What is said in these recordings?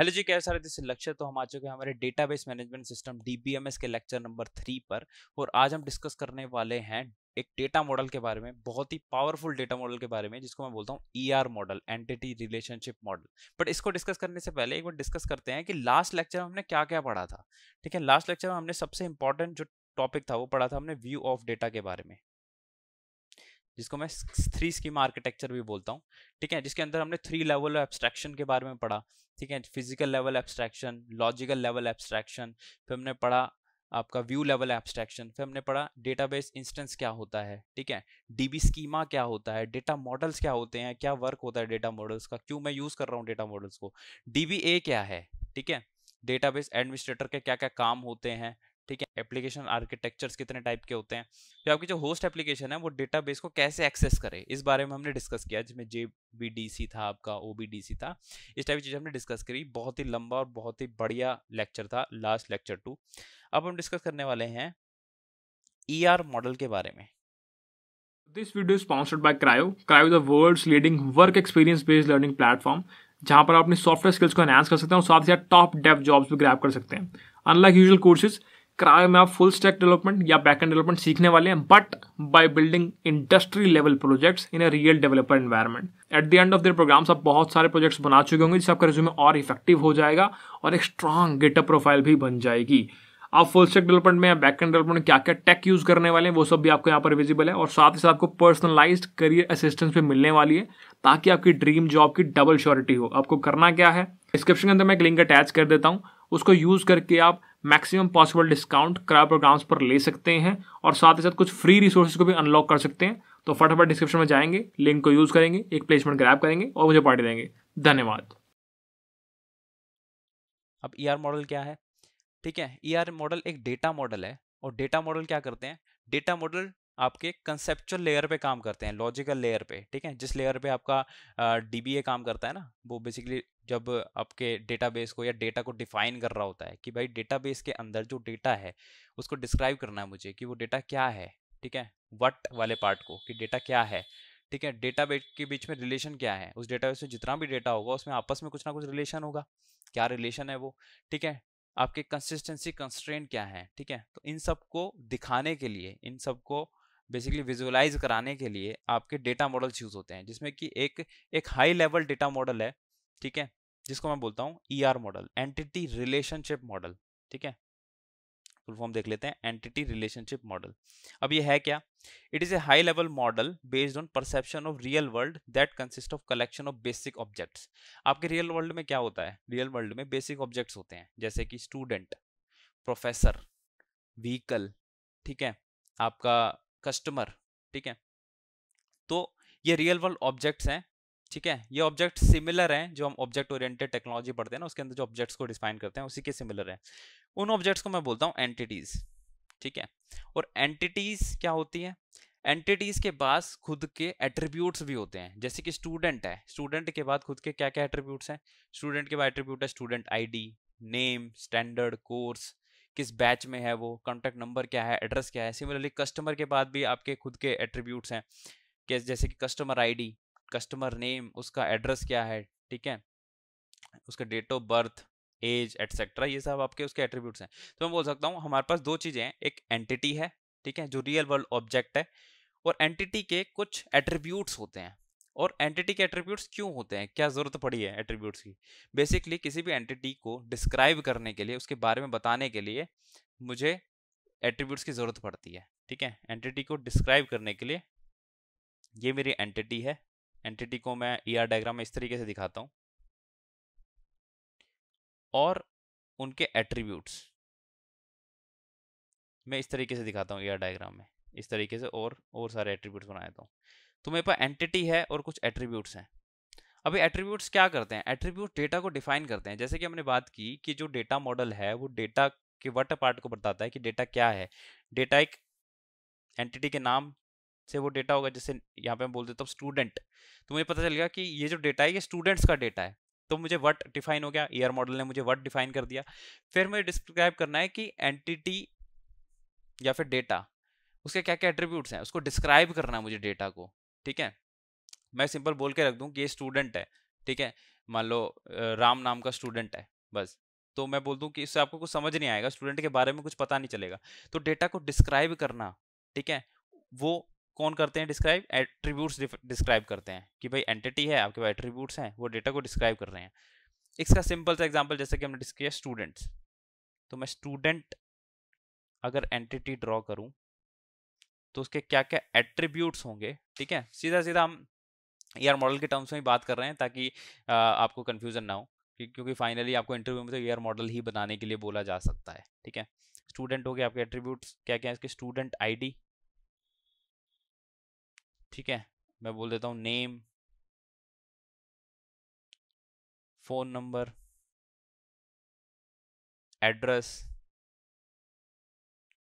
hello जी कैसे सारे दिशा lecture तो हम आ चुके हैं हमारे डेटाबेस मैनेजमेंट सिस्टम डीबीएमएस के लेक्चर नंबर थ्री पर और आज हम डिस्कस करने वाले हैं एक डेटा मॉडल के बारे में बहुत ही पावरफुल डेटा मॉडल के बारे में जिसको मैं बोलता हूँ E R model entity relationship model but इसको डिस्कस करने से पहले एक बार डिस्कस करते हैं कि लास्ट लेक्चर हमने क्या क्या पढ़ा था ठीक है लास्ट लेक्चर में हमने सबसे इंपॉर्टेंट जो टॉपिक था वो पढ़ा था हमने व्यू ऑफ डेटा के बारे में जिसको मैं थ्री स्कीम आर्किटेक्चर भी बोलता हूँ ठीक है जिसके अंदर हमने थ्री लेवल एब्स्ट्रैक्शन के बारे में पढ़ा ठीक है physical level abstraction logical level abstraction फिर हमने पढ़ा आपका व्यू लेवल एब्स्ट्रैक्शन फिर हमने पढ़ा डेटाबेस इंस्टेंस क्या होता है ठीक है डीबी स्कीमा क्या होता है डेटा मॉडल्स क्या होते हैं क्या वर्क होता है डेटा मॉडल्स का क्यों मैं यूज़ कर रहा हूँ डेटा मॉडल्स को डीबीए क्या है ठीक है डेटाबेस एडमिनिस्ट्रेटर के क्या क्या काम होते हैं ठीक है एप्लीकेशन आर्किटेक्चर्स कितने टाइप के होते हैं तो आपकी जो होस्ट एप्लीकेशन है वो डेटाबेस को कैसे एक्सेस करे इस बारे में हमने डिस्कस किया जिसमें जे था आपका ओ था इस टाइप की चीज़ हमने डिस्कस करी बहुत ही लंबा और बहुत ही बढ़िया लेक्चर था लास्ट लेक्चर टू अब हम डिस्कस करने वाले हैं ई मॉडल के बारे में this video is sponsored by Crio Crio is the world's leading work experience based learning platform जहां पर आप अपनी सॉफ्टवेयर स्किल्स को एनहांस कर सकते हैं और साथ ही साथ टॉप डेप जॉब्स भी ग्रैप कर सकते हैं अनलाइक यूजल कोर्सेज क्रायो में आप फुल स्टैक डेवलपमेंट या बैक एंड डेवलपमेंट सीखने वाले हैं but by building industry level projects in a real developer environment at the end of their programs आप बहुत सारे प्रोजेक्ट्स बना चुके होंगे जिससे आपका रिज्यूमे और इफेक्टिव हो जाएगा और एक स्ट्रांग गेटअप प्रोफाइल भी बन जाएगी आप फुल स्टैक डेवलपमेंट में या बैक एंड डेवलपमेंट क्या क्या टेक यूज करने वाले हैं वो सब भी आपको यहाँ पर विजिबल है और साथ ही साथ आपको पर्सनलाइज्ड करियर असिस्टेंस भी मिलने वाली है ताकि आपकी ड्रीम जॉब की डबल श्योरिटी हो आपको करना क्या है डिस्क्रिप्शन के अंदर मैं एक लिंक अटैच कर देता हूँ उसको यूज करके आप maximum possible discount Crio programs पर ले सकते हैं और साथ ही साथ कुछ फ्री रिसोर्सेज को भी अनलॉक कर सकते हैं तो फटाफट डिस्क्रिप्शन में जाएंगे लिंक को यूज़ करेंगे एक प्लेसमेंट ग्रैप करेंगे और मुझे पार्टी देंगे धन्यवाद अब ई e मॉडल क्या है ठीक है ई e मॉडल एक डेटा मॉडल है और डेटा मॉडल क्या करते हैं डेटा मॉडल आपके कंसेप्चुअल लेयर पे काम करते हैं लॉजिकल लेयर पे ठीक है जिस लेयर पे आपका डी काम करता है ना वो बेसिकली जब आपके डेटाबेस को या डेटा को डिफाइन कर रहा होता है कि भाई डेटाबेस के अंदर जो डेटा है उसको डिस्क्राइब करना है मुझे कि वो डेटा क्या है ठीक है वट वाले पार्ट को कि डेटा क्या है ठीक है डेटा के बीच में रिलेशन क्या है उस डेटा में जितना भी डेटा होगा उसमें आपस में कुछ ना कुछ रिलेशन होगा क्या रिलेशन है वो ठीक है आपके कंसिस्टेंसी कंस्ट्रेंट क्या है ठीक है तो इन सब को दिखाने के लिए इन सब को बेसिकली विजुअलाइज कराने के लिए आपके डेटा मॉडल्स यूज़ होते हैं जिसमें कि एक एक हाई लेवल डेटा मॉडल है ठीक है जिसको मैं बोलता हूँ E ER model entity relationship model ठीक है फुल फॉर्म देख लेते हैं एंटिटी रिलेशनशिप मॉडल अब ये है क्या it is a high level model based on perception of real world that consist of collection of basic objects आपके रियल वर्ल्ड में क्या होता है रियल वर्ल्ड में बेसिक ऑब्जेक्ट्स होते हैं जैसे कि स्टूडेंट प्रोफेसर व्हीकल ठीक है आपका कस्टमर ठीक है तो ये रियल वर्ल्ड ऑब्जेक्ट्स हैं ठीक है ये ऑब्जेक्ट सिमिलर हैं जो हम ऑब्जेक्ट ओरिएंटेड टेक्नोलॉजी पढ़ते हैं ना उसके अंदर जो ऑब्जेक्ट्स को डिफाइन करते हैं उसी के सिमिलर हैं उन ऑब्जेक्ट्स को मैं बोलता हूँ एंटिटीज ठीक है और एंटिटीज क्या होती है एंटिटीज के पास खुद के एट्रीब्यूट्स भी होते हैं जैसे कि स्टूडेंट है स्टूडेंट के बाद खुद के क्या क्या एट्रीब्यूट्स हैं स्टूडेंट के बाद एट्रीब्यूट है student I name standard course किस बैच में है वो कॉन्टैक्ट नंबर क्या है एड्रेस क्या है सिमिलरली कस्टमर के बाद भी आपके खुद के एट्रीब्यूट्स हैं कि जैसे कि कस्टमर आईडी कस्टमर नेम उसका एड्रेस क्या है ठीक है उसका date of birth age etcetera ये सब आपके उसके एट्रीब्यूट्स हैं तो मैं बोल सकता हूँ हमारे पास दो चीज़ें हैं एक एंटिटी है ठीक है जो रियल वर्ल्ड ऑब्जेक्ट है और एंटिटी के कुछ एट्रीब्यूट्स होते हैं और एंटिटी के एट्रीब्यूट्स क्यों होते हैं क्या ज़रूरत पड़ी है एट्रीब्यूट्स की बेसिकली किसी भी एंटिटी को डिस्क्राइब करने के लिए उसके बारे में बताने के लिए मुझे एट्रीब्यूट्स की ज़रूरत पड़ती है ठीक है एंटिटी को डिस्क्राइब करने के लिए ये मेरी एंटिटी है एंटिटी को मैं ई ER डायग्राम में इस तरीके से दिखाता हूँ और उनके एट्रीब्यूट्स मैं इस तरीके से दिखाता हूँ ई ER डायग्राम में इस तरीके से और और सारे एट्रीब्यूट्स बना देता हूँ तो मेरे पास एंटिटी है और कुछ एट्रीब्यूट्स हैं अभी एट्रीब्यूट्स क्या करते हैं एट्रीब्यूट डेटा को डिफाइन करते हैं जैसे कि हमने बात की कि जो डेटा मॉडल है वो डेटा के वट पार्ट को बताता है कि डेटा क्या है डेटा एक एंटिटी के नाम से वो डेटा होगा जैसे यहाँ पे हम बोल देता स्टूडेंट तो मुझे पता चल गया कि ये जो डेटा है ये स्टूडेंट्स का डेटा है तो मुझे वट डिफाइन हो गया ईयर मॉडल ने मुझे वट डिफाइन कर दिया फिर मुझे डिस्क्राइब करना है कि एंटिटी या फिर डेटा उसके क्या क्या एट्रीब्यूट्स हैं उसको डिस्क्राइब करना है मुझे डेटा को ठीक है मैं सिंपल बोल के रख दूँ कि ये स्टूडेंट है ठीक है मान लो राम नाम का स्टूडेंट है बस तो मैं बोल दूँ कि इससे आपको कुछ समझ नहीं आएगा स्टूडेंट के बारे में कुछ पता नहीं चलेगा तो डेटा को डिस्क्राइब करना ठीक है वो कौन करते हैं डिस्क्राइब एट्रीब्यूट्स डिस्क्राइब करते हैं कि भाई एंटिटी है आपके पास एट्रीब्यूट्स हैं वो डेटा को डिस्क्राइब कर रहे हैं इसका सिंपल सा एग्जाम्पल जैसे कि हमने डिस्क किया स्टूडेंट्स तो मैं स्टूडेंट अगर एंटिटी ड्रॉ करूँ तो उसके क्या क्या एट्रीब्यूट्स होंगे ठीक है सीधा सीधा हम ई आर मॉडल के टर्म्स में ही बात कर रहे हैं ताकि आ, आपको कन्फ्यूजन ना हो क्योंकि फाइनली आपको इंटरव्यू में तो ईयर मॉडल ही बनाने के लिए बोला जा सकता है ठीक है स्टूडेंट हो गए आपके एट्रीब्यूट्स क्या क्या है इसके स्टूडेंट डी ठीक है मैं बोल देता हूँ नेम फोन नंबर एड्रेस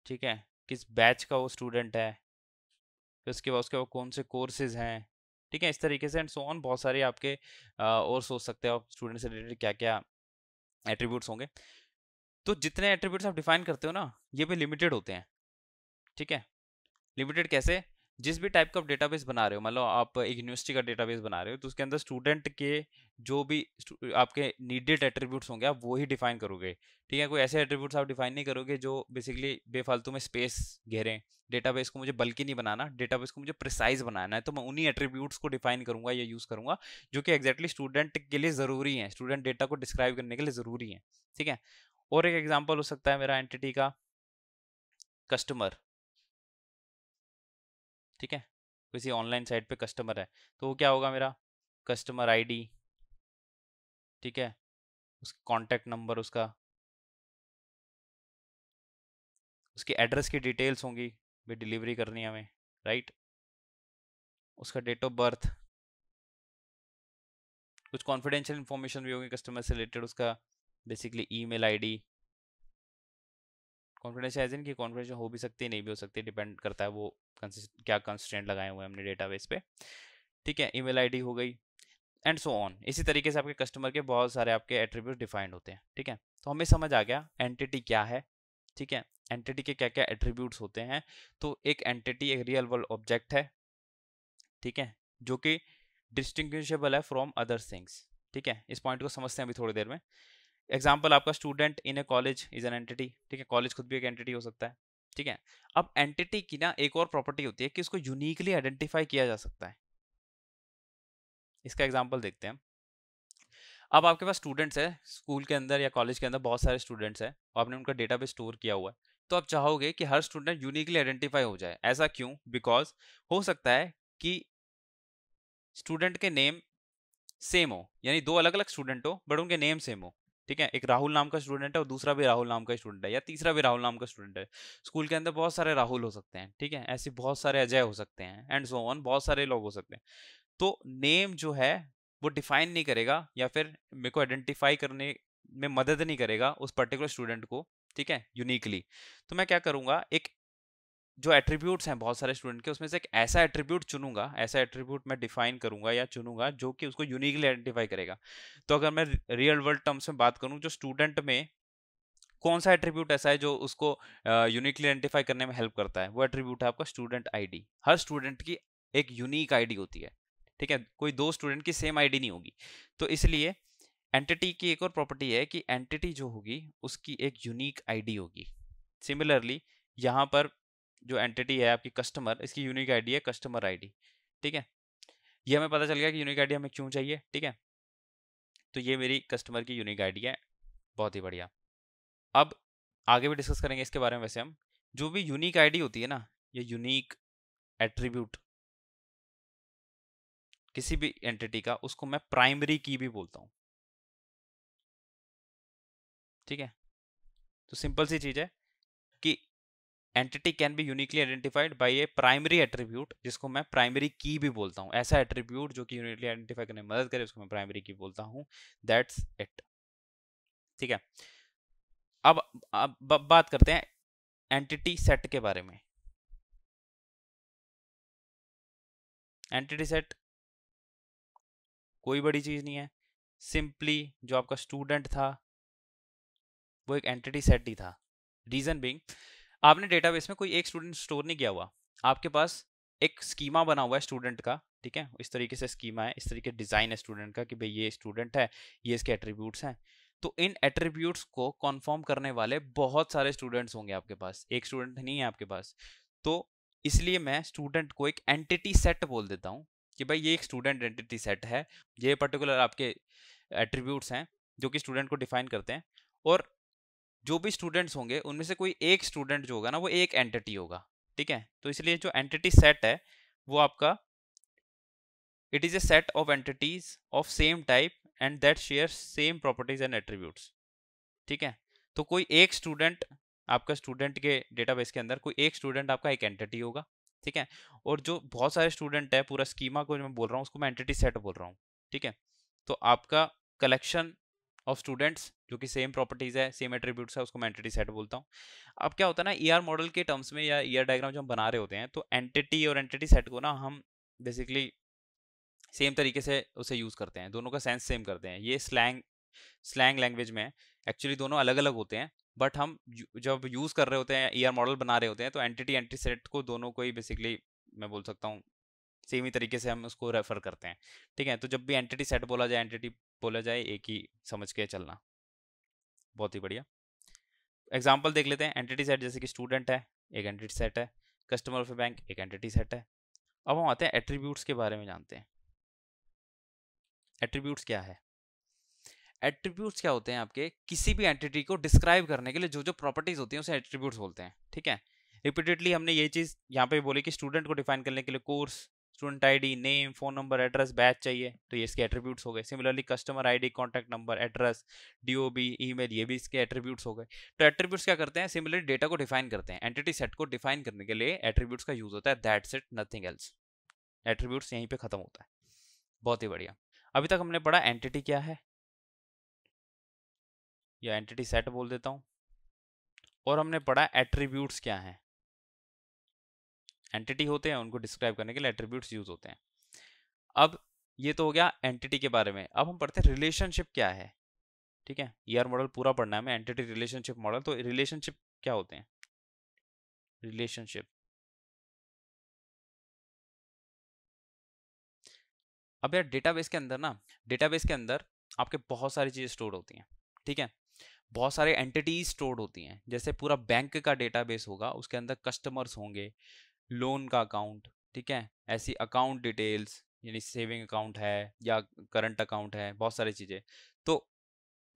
ठीक है किस बैच का वो स्टूडेंट है फिर उसके बाद उसके बाद कौन से कोर्सेज हैं ठीक है इस तरीके से एंड सो ऑन बहुत सारे आपके आ, और सोच सकते हो आप स्टूडेंट से रिलेटेड क्या क्या एट्रीब्यूट्स होंगे तो जितने एट्रीब्यूट्स आप डिफाइन करते हो ना ये भी लिमिटेड होते हैं ठीक है लिमिटेड कैसे जिस भी टाइप का आप डेटाबेस बना रहे हो मतलब आप एक यूनिवर्सिटी का डेटाबेस बना रहे हो तो उसके अंदर स्टूडेंट के जो भी आपके नीडेड एट्रीब्यूट्स होंगे आप वो ही डिफाइन करोगे ठीक है कोई ऐसे एट्रीब्यूट्स आप डिफाइन नहीं करोगे जो बेसिकली बेफालतू में स्पेस घेरें डेटाबेस को मुझे बल्कि नहीं बनाना डेटाबेस को मुझे प्रिसाइज बनाना है तो मैं उन्हीं एट्रीब्यूट्स को डिफाइन करूंगा या यूज़ करूंगा जो कि एग्जैक्टली स्टूडेंट के लिए ज़रूरी है स्टूडेंट डेटा को डिस्क्राइब करने के लिए ज़रूरी है ठीक है और एक एग्जाम्पल हो सकता है मेरा एंटिटी का कस्टमर ठीक है किसी ऑनलाइन साइट पे कस्टमर है तो वो क्या होगा मेरा कस्टमर आईडी ठीक है उस कॉन्टैक्ट नंबर उसका उसकी एड्रेस की डिटेल्स होंगी भी डिलीवरी करनी है हमें राइट उसका डेट ऑफ बर्थ कुछ कॉन्फिडेंशियल इन्फॉर्मेशन भी होगी कस्टमर से रिलेटेड उसका बेसिकली ईमेल आईडी कॉन्फिडेंशियलाइजेशन की कॉन्फिडेंशियल हो भी सकती है नहीं भी हो सकती डिपेंड करता है वो क्या कंस्टेंट लगाए हुए हैं हमने बेस पे ठीक है ईमेल आईडी हो गई एंड सो ऑन इसी तरीके से आपके कस्टमर के बहुत सारे आपके एट्रीब्यूट डिफाइंड होते हैं ठीक है तो हमें समझ आ गया एंटिटी क्या है ठीक है एंटिटी के क्या क्या एट्रीब्यूट्स होते हैं तो एक एंटिटी एक रियल वर्ल्ड ऑब्जेक्ट है ठीक है जो कि डिस्टिंग्विशेबल है फ्रॉम अदर थिंग्स ठीक है इस पॉइंट को समझते हैं अभी थोड़ी देर में एग्जाम्पल आपका student in a college is an entity ठीक है कॉलेज खुद भी एक एंटिटी हो सकता है ठीक है अब एंटिटी की ना एक और प्रॉपर्टी होती है कि इसको यूनिकली आइडेंटिफाई किया जा सकता है इसका एग्जाम्पल देखते हैं अब आपके पास स्टूडेंट्स है स्कूल के अंदर या कॉलेज के अंदर बहुत सारे स्टूडेंट्स हैं और आपने उनका डेटा भी स्टोर किया हुआ है तो आप चाहोगे कि हर स्टूडेंट यूनिकली आइडेंटिफाई हो जाए ऐसा क्यों बिकॉज हो सकता है कि स्टूडेंट के नेम सेम हो यानी दो अलग अलग स्टूडेंट हो बट उनके नेम सेम हो ठीक है एक राहुल नाम का स्टूडेंट है और दूसरा भी राहुल नाम का स्टूडेंट है या तीसरा भी राहुल नाम का स्टूडेंट है स्कूल के अंदर बहुत सारे राहुल हो सकते हैं ठीक है ऐसे बहुत सारे अजय हो सकते हैं एंड सो ऑन बहुत सारे लोग हो सकते हैं तो नेम जो है वो डिफाइन नहीं करेगा या फिर मेरे को आइडेंटिफाई करने में मदद नहीं करेगा उस पर्टिकुलर स्टूडेंट को ठीक है यूनिकली तो मैं क्या करूँगा एक जो एट्रीब्यूट्स हैं बहुत सारे स्टूडेंट के उसमें से एक ऐसा एट्रीब्यूट चुनूंगा ऐसा एट्रीब्यूट मैं डिफाइन करूंगा या चुनूंगा जो कि उसको यूनिकली आइडेंटिफाई करेगा तो अगर मैं रियल वर्ल्ड टर्म्स में बात करूँ जो स्टूडेंट में कौन सा एट्रीब्यूट ऐसा है जो उसको यूनिकली आइडेंटिफाई करने में हेल्प करता है वो एट्रीब्यूट है आपका स्टूडेंट आईडी हर स्टूडेंट की एक यूनिक आईडी होती है ठीक है कोई दो स्टूडेंट की सेम आईडी नहीं होगी तो इसलिए एंटिटी की एक और प्रॉपर्टी है कि एंटिटी जो होगी उसकी एक यूनिक आईडी होगी सिमिलरली यहाँ पर जो एंटिटी है आपकी कस्टमर इसकी यूनिक आईडी है कस्टमर आईडी ठीक है ये हमें पता चल गया कि यूनिक आईडी हमें क्यों चाहिए ठीक है तो ये मेरी कस्टमर की यूनिक आईडी है बहुत ही बढ़िया अब आगे भी डिस्कस करेंगे इसके बारे में वैसे हम जो भी यूनिक आईडी होती है ना ये यूनिक एट्रीब्यूट किसी भी एंटिटी का उसको मैं प्राइमरी की भी बोलता हूँ ठीक है तो सिंपल सी चीज़ है entity can be uniquely identified by a primary attribute जिसको मैं प्राइमरी की भी बोलता हूँ ऐसा एट्रीब्यूट जो कि यूनिकली आइडेंटिफाई करने में मदद करे उसको मैं प्राइमरी की बोलता हूँ दैट्स इट ठीक है अब, अब बात करते हैं एंटिटी सेट के बारे में एंटिटी सेट कोई बड़ी चीज़ नहीं है सिंपली जो आपका स्टूडेंट था वो एक एंटिटी सेट ही था रीज़न बींग आपने डेटाबेस में कोई एक स्टूडेंट स्टोर नहीं किया हुआ आपके पास एक स्कीमा बना हुआ है स्टूडेंट का ठीक है इस तरीके से स्कीमा है इस तरीके डिज़ाइन है स्टूडेंट का कि भाई ये स्टूडेंट है ये इसके एट्रीब्यूट्स हैं तो इन एट्रीब्यूट्स को कॉन्फॉर्म करने वाले बहुत सारे स्टूडेंट्स होंगे आपके पास एक स्टूडेंट नहीं है आपके पास तो इसलिए मैं स्टूडेंट को एक एंटिटी सेट बोल देता हूँ कि भाई ये एक स्टूडेंट एंटिटी सेट है ये पर्टिकुलर आपके एट्रीब्यूट्स हैं जो कि स्टूडेंट को डिफाइन करते हैं और जो भी स्टूडेंट्स होंगे उनमें से कोई एक स्टूडेंट जो होगा ना वो एक एंटिटी होगा ठीक है तो इसलिए जो एंटिटी सेट है वो आपका it is a set of entities of same type and that share same properties and attributes ठीक है तो कोई एक स्टूडेंट आपका स्टूडेंट के डेटाबेस के अंदर कोई एक स्टूडेंट आपका एक एंटिटी होगा ठीक है और जो बहुत सारे स्टूडेंट है पूरा स्कीमा को जो मैं बोल रहा हूँ उसको मैं एंटिटी सेट बोल रहा हूँ ठीक है तो आपका कलेक्शन ऑफ स्टूडेंट्स जो कि सेम प्रॉपर्टीज़ है सेम एट्रीब्यूट्स है उसको मैं एंटिटी सेट बोलता हूँ अब क्या होता है ना आर e मॉडल के टर्म्स में या ई e डायग्राम जो हम बना रहे होते हैं तो एंटिटी और एंटिटी सेट को ना हम बेसिकली सेम तरीके से उसे यूज़ करते हैं दोनों का सेंस सेम करते हैं ये स्लैंग स्लैंग लैंग्वेज में एक्चुअली दोनों अलग अलग होते हैं बट हम जब यूज़ कर रहे होते हैं ईआर e मॉडल बना रहे होते हैं तो एंटिटी एंटी सेट को दोनों को ही बेसिकली मैं बोल सकता हूँ सेम ही तरीके से हम उसको रेफर करते हैं ठीक है तो जब भी एंटिटी सेट बोला जाए एंटिटी बोला जाए एक ही समझ के चलना बहुत ही बढ़िया एग्जाम्पल देख लेते हैं एंटिटी सेट जैसे कि स्टूडेंट है एक एंटिटी सेट है कस्टमर ऑफ ए बैंक एक एंटिटी सेट है अब हम आते हैं एट्रीब्यूट्स के बारे में जानते हैं एट्रीब्यूट्स क्या है एट्रीब्यूट्स क्या होते हैं आपके किसी भी एंटिटी को डिस्क्राइब करने के लिए जो जो प्रॉपर्टीज होती हैं उसे एट्रीब्यूट्स बोलते हैं ठीक है रिपीटेडली हमने ये चीज़ यहाँ पे बोली कि स्टूडेंट को डिफाइन करने के लिए course student ID name phone number address batch चाहिए तो ये इसके एट्रीब्यूट्स हो गए similarly customer ID contact number address DOB email ये भी इसके एट्रीब्यूट्स हो गए तो एट्रीब्यूट्स क्या करते हैं सिमिलरली डेटा को डिफाइन करते हैं एंटिटी सेट को डिफाइन करने के लिए एट्रीब्यूट्स का यूज होता है that set nothing else attributes यहीं पर खत्म होता है बहुत ही बढ़िया अभी तक हमने पढ़ा एंटिटी क्या है या एंटिटी सेट बोल देता हूँ और हमने पढ़ा एट्रीब्यूट्स क्या हैं एंटिटी होते हैं उनको डिस्क्राइब करने के लिए एट्रीब्यूट यूज होते हैं अब ये तो हो गया एंटिटी के बारे में अब हम पढ़ते हैं रिलेशनशिप क्या है ठीक है ईआर मॉडल पूरा पढ़ना है हमें एंटिटी रिलेशनशिप मॉडल तो रिलेशनशिप क्या होते हैं रिलेशनशिप अब यार डेटाबेस के अंदर ना डेटाबेस के अंदर आपके बहुत सारी चीज़ें स्टोर होती हैं ठीक है बहुत सारे एंटिटीज स्टोर होती हैं जैसे पूरा बैंक का डेटाबेस होगा उसके अंदर कस्टमर्स होंगे लोन का अकाउंट ठीक है ऐसी अकाउंट डिटेल्स यानी सेविंग अकाउंट है या करंट अकाउंट है बहुत सारी चीज़ें तो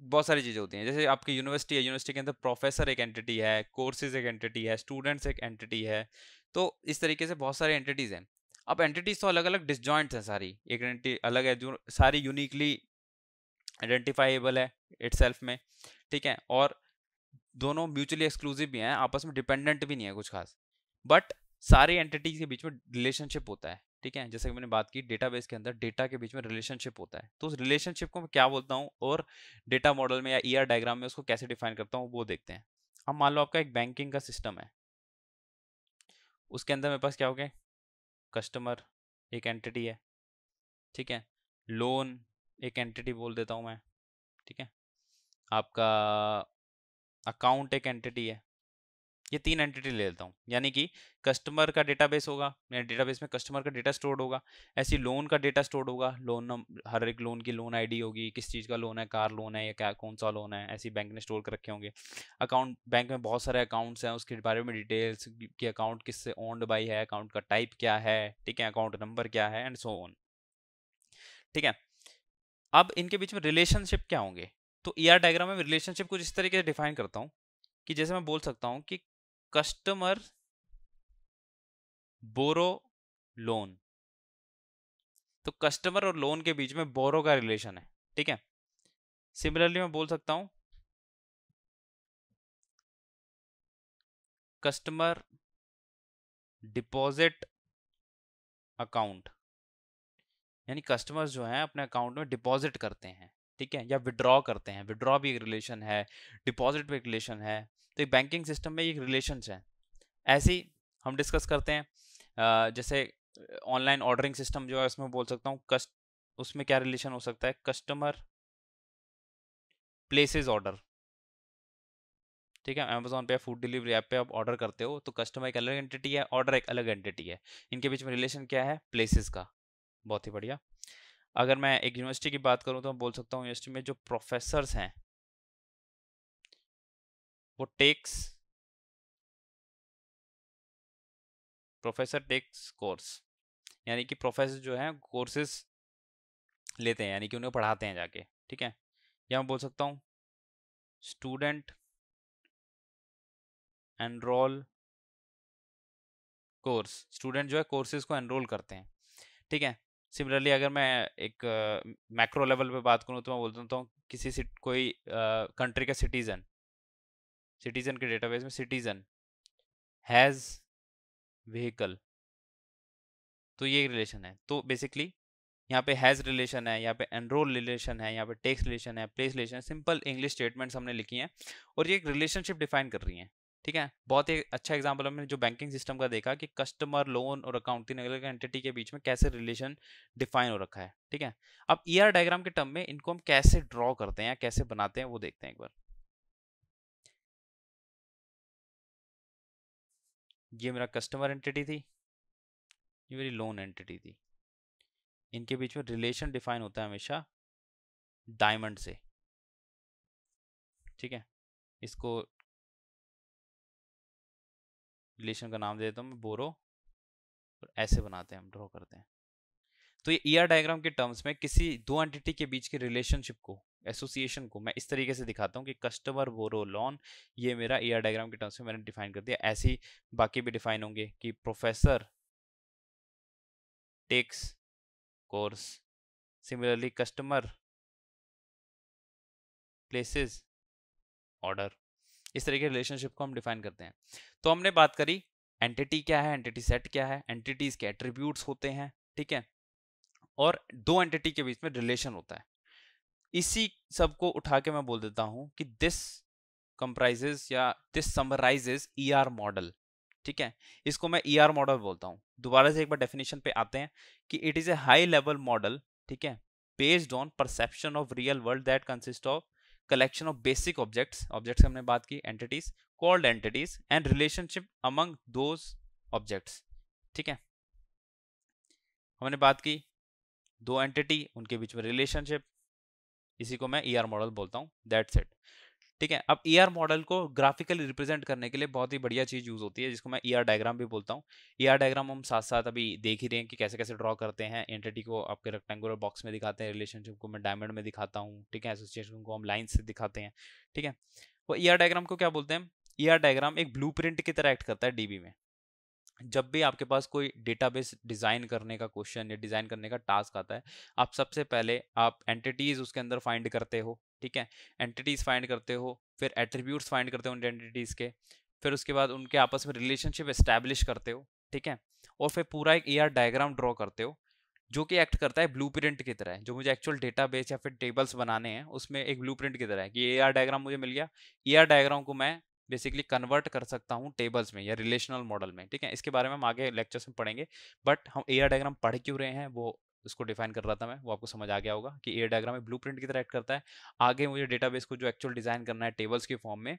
बहुत सारी चीज़ें होती हैं जैसे आपकी यूनिवर्सिटी है यूनिवर्सिटी के अंदर प्रोफेसर एक एंटिटी है कोर्सेज एक एंटिटी है स्टूडेंट्स एक एंटिटी है तो इस तरीके से बहुत सारी एंटिटीज़ हैं अब एंटिटीज़ तो अलग अलग डिसजॉइंट्स हैं सारी एक एंटिटी अलग है जो सारी यूनिकली आइडेंटिफाइबल है इट में ठीक है और दोनों म्यूचुअली एक्सक्लूसिव भी हैं आपस में डिपेंडेंट भी नहीं है कुछ खास बट सारे एंटिटी के बीच में रिलेशनशिप होता है ठीक है जैसे कि मैंने बात की डेटाबेस के अंदर डेटा के बीच में रिलेशनशिप होता है तो उस रिलेशनशिप को मैं क्या बोलता हूँ और डेटा मॉडल में या ई e डायग्राम में उसको कैसे डिफाइन करता हूँ वो देखते हैं अब मान लो आपका एक बैंकिंग का सिस्टम है उसके अंदर मेरे पास क्या हो गया कस्टमर एक एंटिटी है ठीक है लोन एक एंटिटी बोल देता हूँ मैं ठीक है आपका अकाउंट एक एंटिटी है ये तीन एंटिटी ले लेता हूँ यानी कि कस्टमर का डेटाबेस होगा मेरे डेटाबेस में कस्टमर का डेटा स्टोर होगा ऐसी लोन का डेटा स्टोर होगा लोन हर एक लोन की लोन आईडी होगी किस चीज़ का लोन है कार लोन है या क्या कौन सा लोन है ऐसी बैंक ने स्टोर कर रखे होंगे अकाउंट बैंक में बहुत सारे अकाउंट्स हैं उसके बारे में डिटेल्स कि अकाउंट किससे ओन्ड बाई है अकाउंट का टाइप क्या है ठीक है अकाउंट नंबर क्या है एंड सो ऑन ठीक है अब इनके बीच में रिलेशनशिप क्या होंगे तो ई e आर डायग्राम में रिलेशनशिप कुछ इस तरीके से डिफाइन करता हूँ कि जैसे मैं बोल सकता हूँ कि कस्टमर बोरो लोन तो कस्टमर और लोन के बीच में बोरो का रिलेशन है ठीक है सिमिलरली मैं बोल सकता हूं कस्टमर डिपॉजिट अकाउंट यानी कस्टमर्स जो हैं अपने अकाउंट में डिपॉजिट करते हैं ठीक है या विड्रॉ करते हैं विड्रॉ भी एक रिलेशन है डिपॉजिट भी एक रिलेशन है तो बैंकिंग सिस्टम में ये रिलेशन है ऐसी हम डिस्कस करते हैं जैसे ऑनलाइन ऑर्डरिंग सिस्टम जो है उसमें बोल सकता हूँ कस्ट उसमें क्या रिलेशन हो सकता है कस्टमर प्लेसेस ऑर्डर ठीक है अमेजोन पे फूड डिलीवरी ऐप पे आप ऑर्डर करते हो तो कस्टमर एक अलग एंटिटी है ऑर्डर एक अलग एंटिटी है इनके बीच में रिलेशन क्या है प्लेसेस का बहुत ही बढ़िया अगर मैं एक यूनिवर्सिटी की बात करूँ तो मैं बोल सकता हूँ यूनिवर्सिटी में जो प्रोफेसर हैं वो टेक्स प्रोफेसर टेक्स कोर्स यानी कि प्रोफेसर जो है कोर्सेस लेते हैं यानी कि उन्हें पढ़ाते हैं जाके ठीक है या मैं बोल सकता हूँ स्टूडेंट एनरोल कोर्स स्टूडेंट जो है कोर्सेज को एनरोल करते हैं ठीक है सिमिलरली अगर मैं एक मैक्रो लेवल पे बात करूँ तो मैं बोल देता हूँ किसी कोई कंट्री का सिटीज़न सिटीजन के डेटाबेस में सिटीजन हैज व्हीकल तो ये रिलेशन है तो बेसिकली यहाँ पे हैज़ रिलेशन है यहाँ पे एनरोल रिलेशन है यहाँ पे टेक्स रिलेशन है place relation simple English statements हमने लिखी हैं और ये एक रिलेशनशिप डिफाइन कर रही हैं ठीक है बहुत ही अच्छा एग्जाम्पल हमने जो बैंकिंग सिस्टम का देखा कि कस्टमर लोन और अकाउंट तीन अलग एंटिटी के बीच में कैसे रिलेशन डिफाइन हो रखा है ठीक है अब ई e आर डायग्राम के टर्म में इनको हम कैसे ड्रॉ करते हैं या कैसे बनाते हैं वो देखते हैं एक बार ये मेरा कस्टमर एंटिटी थी ये मेरी लोन एंटिटी थी इनके बीच में रिलेशन डिफाइन होता है हमेशा डायमंड से ठीक है इसको रिलेशन का नाम दे देता हूँ मैं बोरो और ऐसे बनाते हैं हम ड्रॉ करते हैं तो ये ईआर e डायग्राम के टर्म्स में किसी दो एंटिटी के बीच के रिलेशनशिप को एसोसिएशन को मैं इस तरीके से दिखाता हूँ कि कस्टमर बोरो लोन ये मेरा ए डायग्राम के टर्म्स में मैंने डिफाइन कर दिया ऐसे ही बाकी भी डिफाइन होंगे कि professor takes course similarly customer places order इस तरीके के रिलेशनशिप को हम डिफाइन करते हैं तो हमने बात करी एंटिटी क्या है एंटिटी सेट क्या है एंटिटीज के एट्रीब्यूट्स होते हैं ठीक है और दो एंटिटी के बीच में रिलेशन होता है इसी सब को उठा के मैं बोल देता हूँ कि दिस कंप्राइजेज या this summarises E R model ठीक है इसको मैं ई आर मॉडल बोलता हूँ दोबारा से एक बार डेफिनेशन पे आते हैं कि it is a high level model ठीक है based on perception of real world that consist of collection of basic objects objects हमने बात की entities called entities and relationship among those objects ठीक है हमने बात की दो एंटिटी उनके बीच में रिलेशनशिप इसी को मैं ई e मॉडल बोलता हूँ दैट सेट ठीक है अब ई e मॉडल को ग्राफिकली रिप्रेजेंट करने के लिए बहुत ही बढ़िया चीज़ यूज़ होती है जिसको मैं ई e डायग्राम भी बोलता हूँ ई डायग्राम हम साथ साथ अभी देख ही रहे हैं कि कैसे कैसे ड्रॉ करते हैं एंटिटी को आपके रेक्टेंगुलर बॉक्स में दिखाते हैं रिलेशनशिप को मैं डायमंड में दिखाता हूँ ठीक है एसोसिएशन को हम लाइन से दिखाते हैं ठीक है वो ई डायग्राम को क्या बोलते हैं ई डायग्राम एक ब्लू की तरह एक्ट करता है डीबी में जब भी आपके पास कोई डेटाबेस डिज़ाइन करने का क्वेश्चन या डिज़ाइन करने का टास्क आता है आप सबसे पहले आप एंटिटीज़ उसके अंदर फाइंड करते हो ठीक है एंटिटीज़ फाइंड करते हो फिर एट्रीब्यूट्स फाइंड करते हो उन एंटिटीज़ के फिर उसके बाद उनके आपस में रिलेशनशिप इस्टेब्लिश करते हो ठीक है और फिर पूरा एक ए डायग्राम ड्रॉ करते हो जो कि एक्ट करता है ब्लू प्रिंट की तरह जो मुझे एक्चुअल डेटा बेस या फिर टेबल्स बनाने हैं उसमें एक ब्लू प्रिंट की तरह है कि ए आर डायग्राम मुझे मिल गया ए आर डायग्राम को मैं बेसिकली कन्वर्ट कर सकता हूँ टेबल्स में या रिलेशनल मॉडल में ठीक है इसके बारे में हम आगे लेक्चर्स में पढ़ेंगे बट हम एयर डायग्राम पढ़ क्यों रहे हैं वो उसको डिफाइन कर रहा था मैं वो आपको समझ आ गया होगा कि एयर डायग्राम में ब्लू की तरह एक्ट करता है आगे मुझे डेटाबेस को जो एक्चुअल डिज़ाइन करना है टेबल्स के फॉर्म में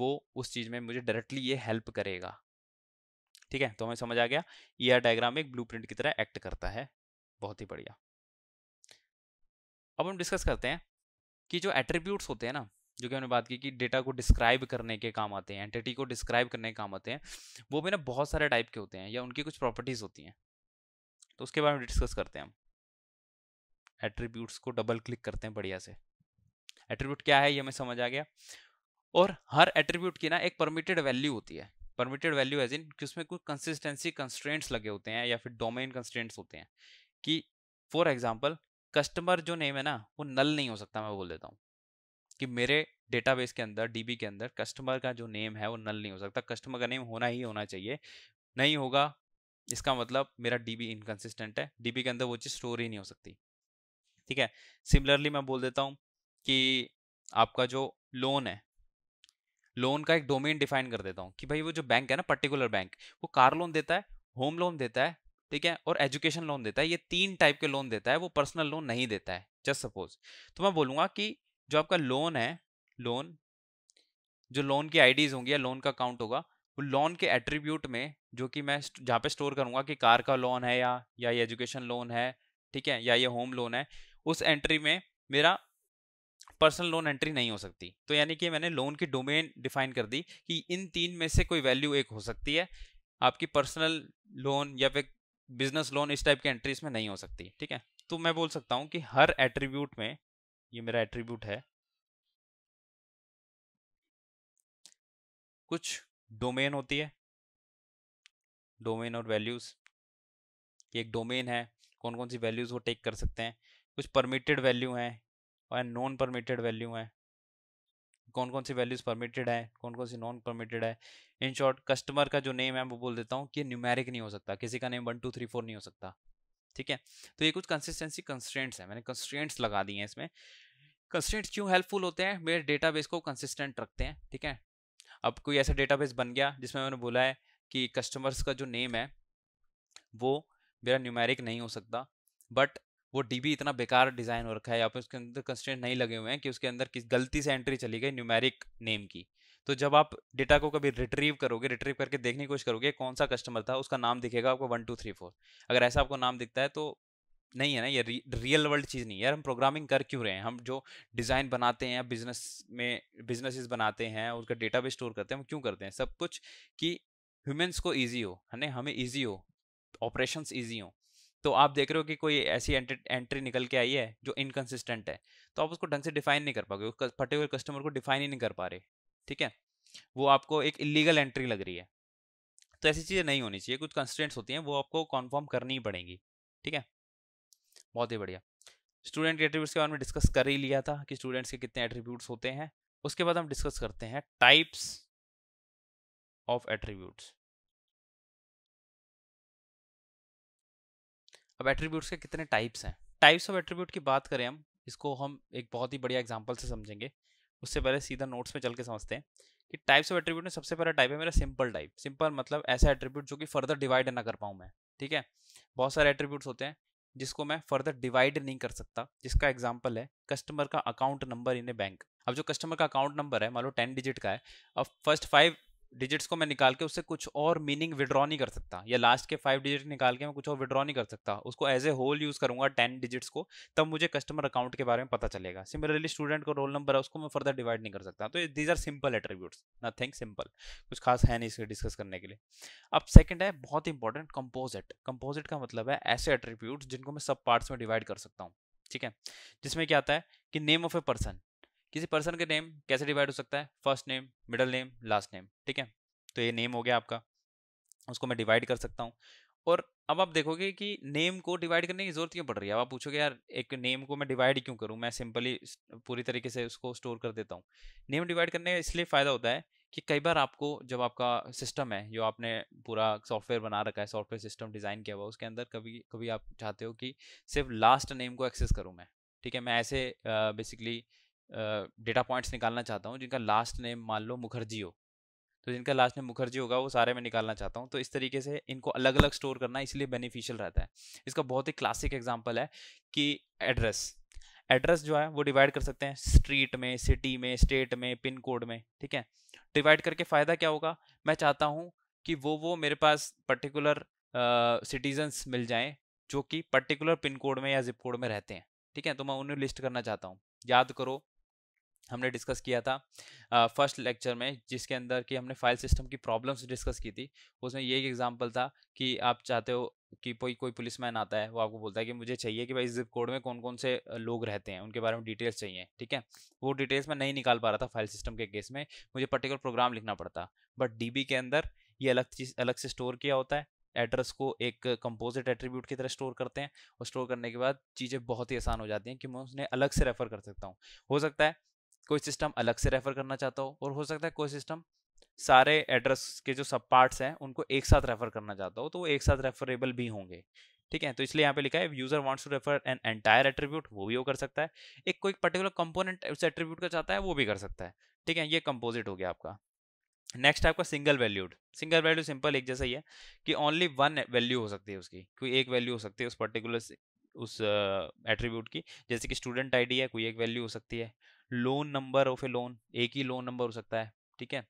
वो उस चीज़ में मुझे डायरेक्टली ये हेल्प करेगा ठीक है तो हमें समझ आ गया ईआर डायग्राम एक ब्लू की तरह एक्ट करता है बहुत ही बढ़िया अब हम डिस्कस करते हैं कि जो एट्रीब्यूट्स होते हैं ना जो कि हमने बात की कि डेटा को डिस्क्राइब करने के काम आते हैं एंटिटी को डिस्क्राइब करने के काम आते हैं वो भी ना बहुत सारे टाइप के होते हैं या उनकी कुछ प्रॉपर्टीज़ होती हैं तो उसके बारे में डिस्कस करते हैं हम एट्रीब्यूट्स को डबल क्लिक करते हैं बढ़िया से एट्रीब्यूट क्या है ये हमें समझ आ गया और हर एट्रीब्यूट की ना एक परमिटेड वैल्यू होती है परमिटेड वैल्यू एज इन कि उसमें कुछ कंसिस्टेंसी कंस्ट्रेंट्स लगे होते हैं या फिर डोमेन कंस्ट्रेंट्स होते हैं कि फॉर एग्जाम्पल कस्टमर जो नेम है ना वो नल नहीं हो सकता मैं बोल देता हूँ कि मेरे डेटाबेस के अंदर डीबी के अंदर कस्टमर का जो नेम है वो नल नहीं हो सकता कस्टमर का नेम होना ही होना चाहिए नहीं होगा इसका मतलब मेरा डीबी इनकन्सिस्टेंट है डीबी के अंदर वो चीज़ स्टोर ही नहीं हो सकती ठीक है सिमिलरली मैं बोल देता हूँ कि आपका जो लोन है लोन का एक डोमेन डिफाइन कर देता हूँ कि भाई वो जो बैंक है ना पर्टिकुलर बैंक वो कार लोन देता है होम लोन देता है ठीक है और एजुकेशन लोन देता है ये तीन टाइप के लोन देता है वो पर्सनल लोन नहीं देता है जस्ट सपोज तो मैं बोलूँगा कि जो आपका लोन है लोन जो लोन की आईडीज होंगी या लोन का अकाउंट होगा वो लोन के एट्रीब्यूट में जो कि मैं जहाँ पे स्टोर करूँगा कि कार का लोन है या या ये एजुकेशन लोन है ठीक है या ये होम लोन है उस एंट्री में मेरा पर्सनल लोन एंट्री नहीं हो सकती तो यानी कि मैंने लोन की डोमेन डिफाइन कर दी कि इन तीन में से कोई वैल्यू एक हो सकती है आपकी पर्सनल लोन या फिर बिजनेस लोन इस टाइप की एंट्री इसमें नहीं हो सकती ठीक है तो मैं बोल सकता हूँ कि हर एट्रीब्यूट में ये मेरा एट्रीब्यूट है कुछ डोमेन होती है डोमेन और वैल्यूज एक डोमेन है कौन कौन सी वैल्यूज वो टेक कर सकते हैं कुछ परमिटेड वैल्यू हैं और नॉन परमिटेड वैल्यू हैं कौन कौन सी वैल्यूज परमिटेड है कौन कौन सी नॉन परमिटेड है इन शॉर्ट कस्टमर का जो नेम है वो बोल देता हूँ कि न्यूमेरिक नहीं हो सकता किसी का name one two three four नहीं हो सकता ठीक है तो ये कुछ कंसिस्टेंसी कंस्ट्रेंट्स हैं मैंने कंस्ट्रेंट्स लगा दिए हैं इसमें कंस्टेंट्स क्यों हेल्पफुल होते हैं मेरे डेटाबेस को कंसिस्टेंट रखते हैं ठीक है अब कोई ऐसा डेटाबेस बन गया जिसमें मैंने बोला है कि कस्टमर्स का जो नेम है वो मेरा न्यूमेरिक नहीं हो सकता बट वो डीबी इतना बेकार डिज़ाइन हो रखा है या फिर उसके अंदर कंस्टेंट नहीं लगे हुए हैं कि उसके अंदर किस गलती से एंट्री चली गई न्यूमेरिक नेम की तो जब आप डेटा को कभी रिट्रीव करोगे रिट्रीव करके देखने की कोशिश करोगे कौन सा कस्टमर था उसका नाम दिखेगा आपको वन टू थ्री फोर अगर ऐसा आपको नाम दिखता है तो नहीं है ना ये रियल वर्ल्ड चीज़ नहीं है यार हम प्रोग्रामिंग कर क्यों रहे हैं हम जो डिज़ाइन बनाते हैं बिजनेस में बिजनेसिस बनाते हैं उसका डेटा भी स्टोर करते हैं हम क्यों करते हैं सब कुछ कि ह्यूमेंस को ईजी हो है ना हमें ईजी हो ऑपरेशन ईजी हो तो आप देख रहे हो कि कोई ऐसी एंट्री निकल के आई है जो इनकन्सिस्टेंट है तो आप उसको ढंग से डिफाइन नहीं कर पाओगे उस पर्टिकुलर कस्टमर को डिफाइन ही नहीं कर पा रहे ठीक है वो आपको एक इलीगल एंट्री लग रही है तो ऐसी चीज़ें नहीं होनी चाहिए कुछ कंस्टेंट्स होती हैं वो आपको कॉन्फर्म करनी ही पड़ेंगी ठीक है बहुत ही बढ़िया स्टूडेंट के एट्रीब्यूट्स के बारे में डिस्कस कर ही लिया था कि स्टूडेंट्स के कितने एट्रीब्यूट्स होते हैं उसके बाद हम डिस्कस करते हैं टाइप्स ऑफ एट्रीब्यूट्स अब एट्रीब्यूट्स के कितने टाइप्स हैं टाइप्स ऑफ एट्रीब्यूट की बात करें हम इसको हम एक बहुत ही बढ़िया एग्जाम्पल से समझेंगे उससे पहले सीधा नोट्स में चल के समझते हैं कि टाइप्स ऑफ एट्रीब्यूट में सबसे पहला टाइप है मेरा सिंपल टाइप सिंपल मतलब ऐसा एट्रीब्यूट जो कि फर्दर डिवाइड ना कर पाऊँ मैं ठीक है बहुत सारे एट्रीब्यूट्स होते हैं जिसको मैं फर्दर डिवाइड नहीं कर सकता जिसका एग्जाम्पल है कस्टमर का account number in a bank अब जो कस्टमर का अकाउंट नंबर है मान लो टेन डिजिट का है अब फर्स्ट फाइव डिजिट्स को मैं निकाल के उससे कुछ और मीनिंग विड्रॉ नहीं कर सकता या लास्ट के फाइव डिजिट निकाल के मैं कुछ और विड्रॉ नहीं कर सकता उसको एज ए होल यूज़ करूंगा टेन डिजिट्स को तब मुझे कस्टमर अकाउंट के बारे में पता चलेगा सिमिलरली स्टूडेंट का रोल नंबर है उसको मैं फर्दर डिवाइड नहीं कर सकता तो these are simple attributes nothing simple कुछ खास है नहीं इसे डिस्कस करने के लिए अब सेकेंड है बहुत इंपॉर्टेंट कंपोजिट कंपोजिट का मतलब है ऐसे एट्रीब्यूट्स जिनको मैं सब पार्ट्स में डिवाइड कर सकता हूँ ठीक है जिसमें क्या आता है कि नेम ऑफ ए पर्सन किसी पर्सन के नेम कैसे डिवाइड हो सकता है first name middle name last name ठीक है तो ये नेम हो गया आपका उसको मैं डिवाइड कर सकता हूँ और अब आप देखोगे कि नेम को डिवाइड करने की ज़रूरत क्यों पड़ रही है अब आप पूछोगे यार एक नेम को मैं डिवाइड क्यों करूँ मैं सिंपली पूरी तरीके से उसको स्टोर कर देता हूँ नेम डिवाइड करने का इसलिए फ़ायदा होता है कि कई बार आपको जब आपका सिस्टम है जो आपने पूरा सॉफ्टवेयर बना रखा है सॉफ्टवेयर सिस्टम डिज़ाइन किया हुआ उसके अंदर कभी कभी आप चाहते हो कि सिर्फ लास्ट नेम को एक्सेस करूँ मैं ठीक है मैं ऐसे बेसिकली uh, डेटा पॉइंट्स निकालना चाहता हूँ जिनका लास्ट नेम मान लो मुखर्जी हो तो जिनका लास्ट नेम मुखर्जी होगा वो सारे मैं निकालना चाहता हूँ तो इस तरीके से इनको अलग अलग स्टोर करना इसलिए बेनिफिशियल रहता है इसका बहुत ही क्लासिक एग्जाम्पल है कि एड्रेस एड्रेस जो है वो डिवाइड कर सकते हैं स्ट्रीट में सिटी में स्टेट में पिन कोड में ठीक है डिवाइड करके फ़ायदा क्या होगा मैं चाहता हूँ कि वो वो मेरे पास पर्टिकुलर सिटीजन्स uh, मिल जाएं जो कि पर्टिकुलर पिन कोड में या जिप कोड में रहते हैं ठीक है तो मैं उन्हें लिस्ट करना चाहता हूँ याद करो हमने डिस्कस किया था फर्स्ट लेक्चर में जिसके अंदर कि हमने फाइल सिस्टम की प्रॉब्लम्स डिस्कस की थी उसमें ये एक एग्जांपल था कि आप चाहते हो कि कोई कोई पुलिस मैन आता है वो आपको बोलता है कि मुझे चाहिए कि भाई जिप कोड में कौन कौन से लोग रहते हैं उनके बारे में डिटेल्स चाहिए ठीक है वो डिटेल्स मैं नहीं निकाल पा रहा था फाइल सिस्टम के केस में मुझे पर्टिकुलर प्रोग्राम लिखना पड़ता बट डी के अंदर ये अलग चीज़ अलग से स्टोर किया होता है एड्रेस को एक कंपोजिट एट्रीब्यूट की तरह स्टोर करते हैं और स्टोर करने के बाद चीज़ें बहुत ही आसान हो जाती हैं कि मैं उसने अलग से रेफर कर सकता हूँ हो सकता है कोई सिस्टम अलग से रेफर करना चाहता हो और हो सकता है कोई सिस्टम सारे एड्रेस के जो सब पार्ट्स हैं उनको एक साथ रेफर करना चाहता हो तो वो एक साथ रेफरेबल भी होंगे ठीक है तो इसलिए यहाँ पे लिखा है user wants to refer an entire attribute वो भी वो कर सकता है एक कोई पर्टिकुलर कंपोनेंट उस एट्रीब्यूट का चाहता है वो भी कर सकता है ठीक है ये कंपोजिट हो गया आपका नेक्स्ट आपका single valued single value simple एक जैसा ही है कि ओनली वन वैल्यू हो सकती है उसकी कोई एक वैल्यू हो सकती है उस पर्टिकुलर उस एट्रीब्यूट की जैसे कि स्टूडेंट आईडी है कोई एक वैल्यू हो सकती है loan number of a loan एक ही लोन नंबर हो सकता है ठीक है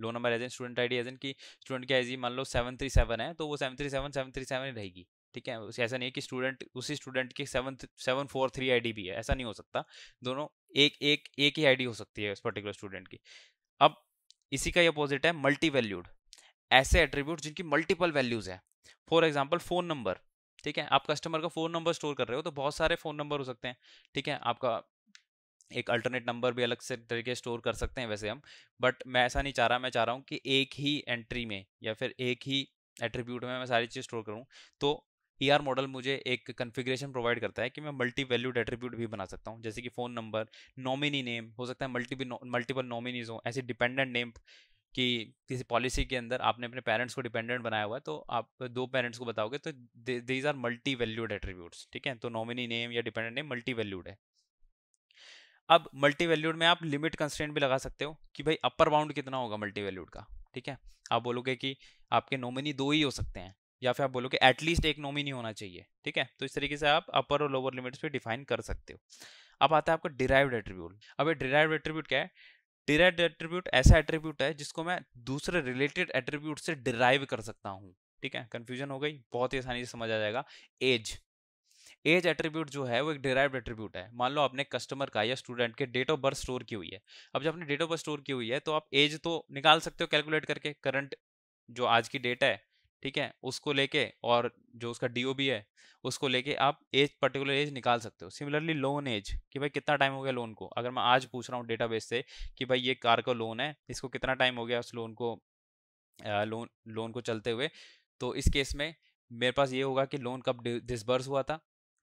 loan number as an student I D as an की स्टूडेंट की आई मान लो सेवन थ्री सेवन है तो वो seven three seven seven three seven ही रहेगी ठीक है ऐसा नहीं है कि स्टूडेंट उसी स्टूडेंट की सेवन सेवन फोर थ्री आई भी है ऐसा नहीं हो सकता दोनों एक एक एक ही आई हो सकती है उस पर्टिकुलर स्टूडेंट की अब इसी का ये अपोजिट है मल्टी वैल्यूड ऐसे एट्रीब्यूट जिनकी मल्टीपल वैल्यूज़ है फॉर एग्जाम्पल फ़ोन नंबर ठीक है आप कस्टमर का फ़ोन नंबर स्टोर कर रहे हो तो बहुत सारे फ़ोन नंबर हो सकते हैं ठीक है आपका एक अल्टरनेट नंबर भी अलग से तरीके स्टोर कर सकते हैं वैसे हम बट मैं ऐसा नहीं चाह रहा मैं चाह रहा हूँ कि एक ही एंट्री में या फिर एक ही एट्रीब्यूट में मैं सारी चीज़ स्टोर करूँ तो ई ER मॉडल मुझे एक कन्फिग्रेशन प्रोवाइड करता है कि मैं मल्टी वैल्यूड एट्रीब्यूट भी बना सकता हूँ जैसे कि फ़ोन नंबर नॉमिनी नेम हो सकता है मल्टीपल मल्टीपल नॉमिनीज हो ऐसे डिपेंडेंट नेम कि किसी पॉलिसी के अंदर आपने अपने पेरेंट्स को डिपेंडेंट बनाया हुआ है तो आप दो पेरेंट्स को बताओगे तो these are multi valued attributes ठीक है तो नॉमिनी नेम या डिपेंडेंट नेम मल्टी वैल्यूड है अब मल्टी वैल्यूड में आप लिमिट कंस्टेंट भी लगा सकते हो कि भाई अपर बाउंड कितना होगा मल्टी वैल्यूड का ठीक है आप बोलोगे कि आपके नॉमिनी दो ही हो सकते हैं या फिर आप बोलोगे एटलीस्ट एक नॉमिनी होना चाहिए ठीक है तो इस तरीके से आप अपर और लोअर लिमिट्स पे डिफाइन कर सकते हो अब आता है आपका डिराइव एट्रीब्यूट अब ये डिराइव एट्रीब्यूट क्या है डिराइव एट्रीब्यूट ऐसा एट्रीब्यूट है जिसको मैं दूसरे रिलेटेड एट्रीब्यूट से डिराइव कर सकता हूँ ठीक है कन्फ्यूजन हो गई बहुत ही आसानी से समझ आ जाएगा एज एज एट्रीब्यूट जो है वो एक डिराइव एट्रीब्यूट है मान लो आपने कस्टमर का या स्टूडेंट के डेट ऑफ बर्थ स्टोर की हुई है अब जब आपने डेट ऑफ बर्थ स्टोर की हुई है तो आप एज तो निकाल सकते हो कैलकुलेट करके करंट जो आज की डेट है ठीक है उसको लेके और जो उसका डी है उसको लेके आप एज पर्टिकुलर एज निकाल सकते हो सिमिलरली लोन एज कि भाई कितना टाइम हो गया लोन को अगर मैं आज पूछ रहा हूँ डेटाबेस से कि भाई ये कार का लोन है इसको कितना टाइम हो गया उस लोन को लोन लोन को चलते हुए तो इस केस में मेरे पास ये होगा कि लोन कब डिसबर्स हुआ था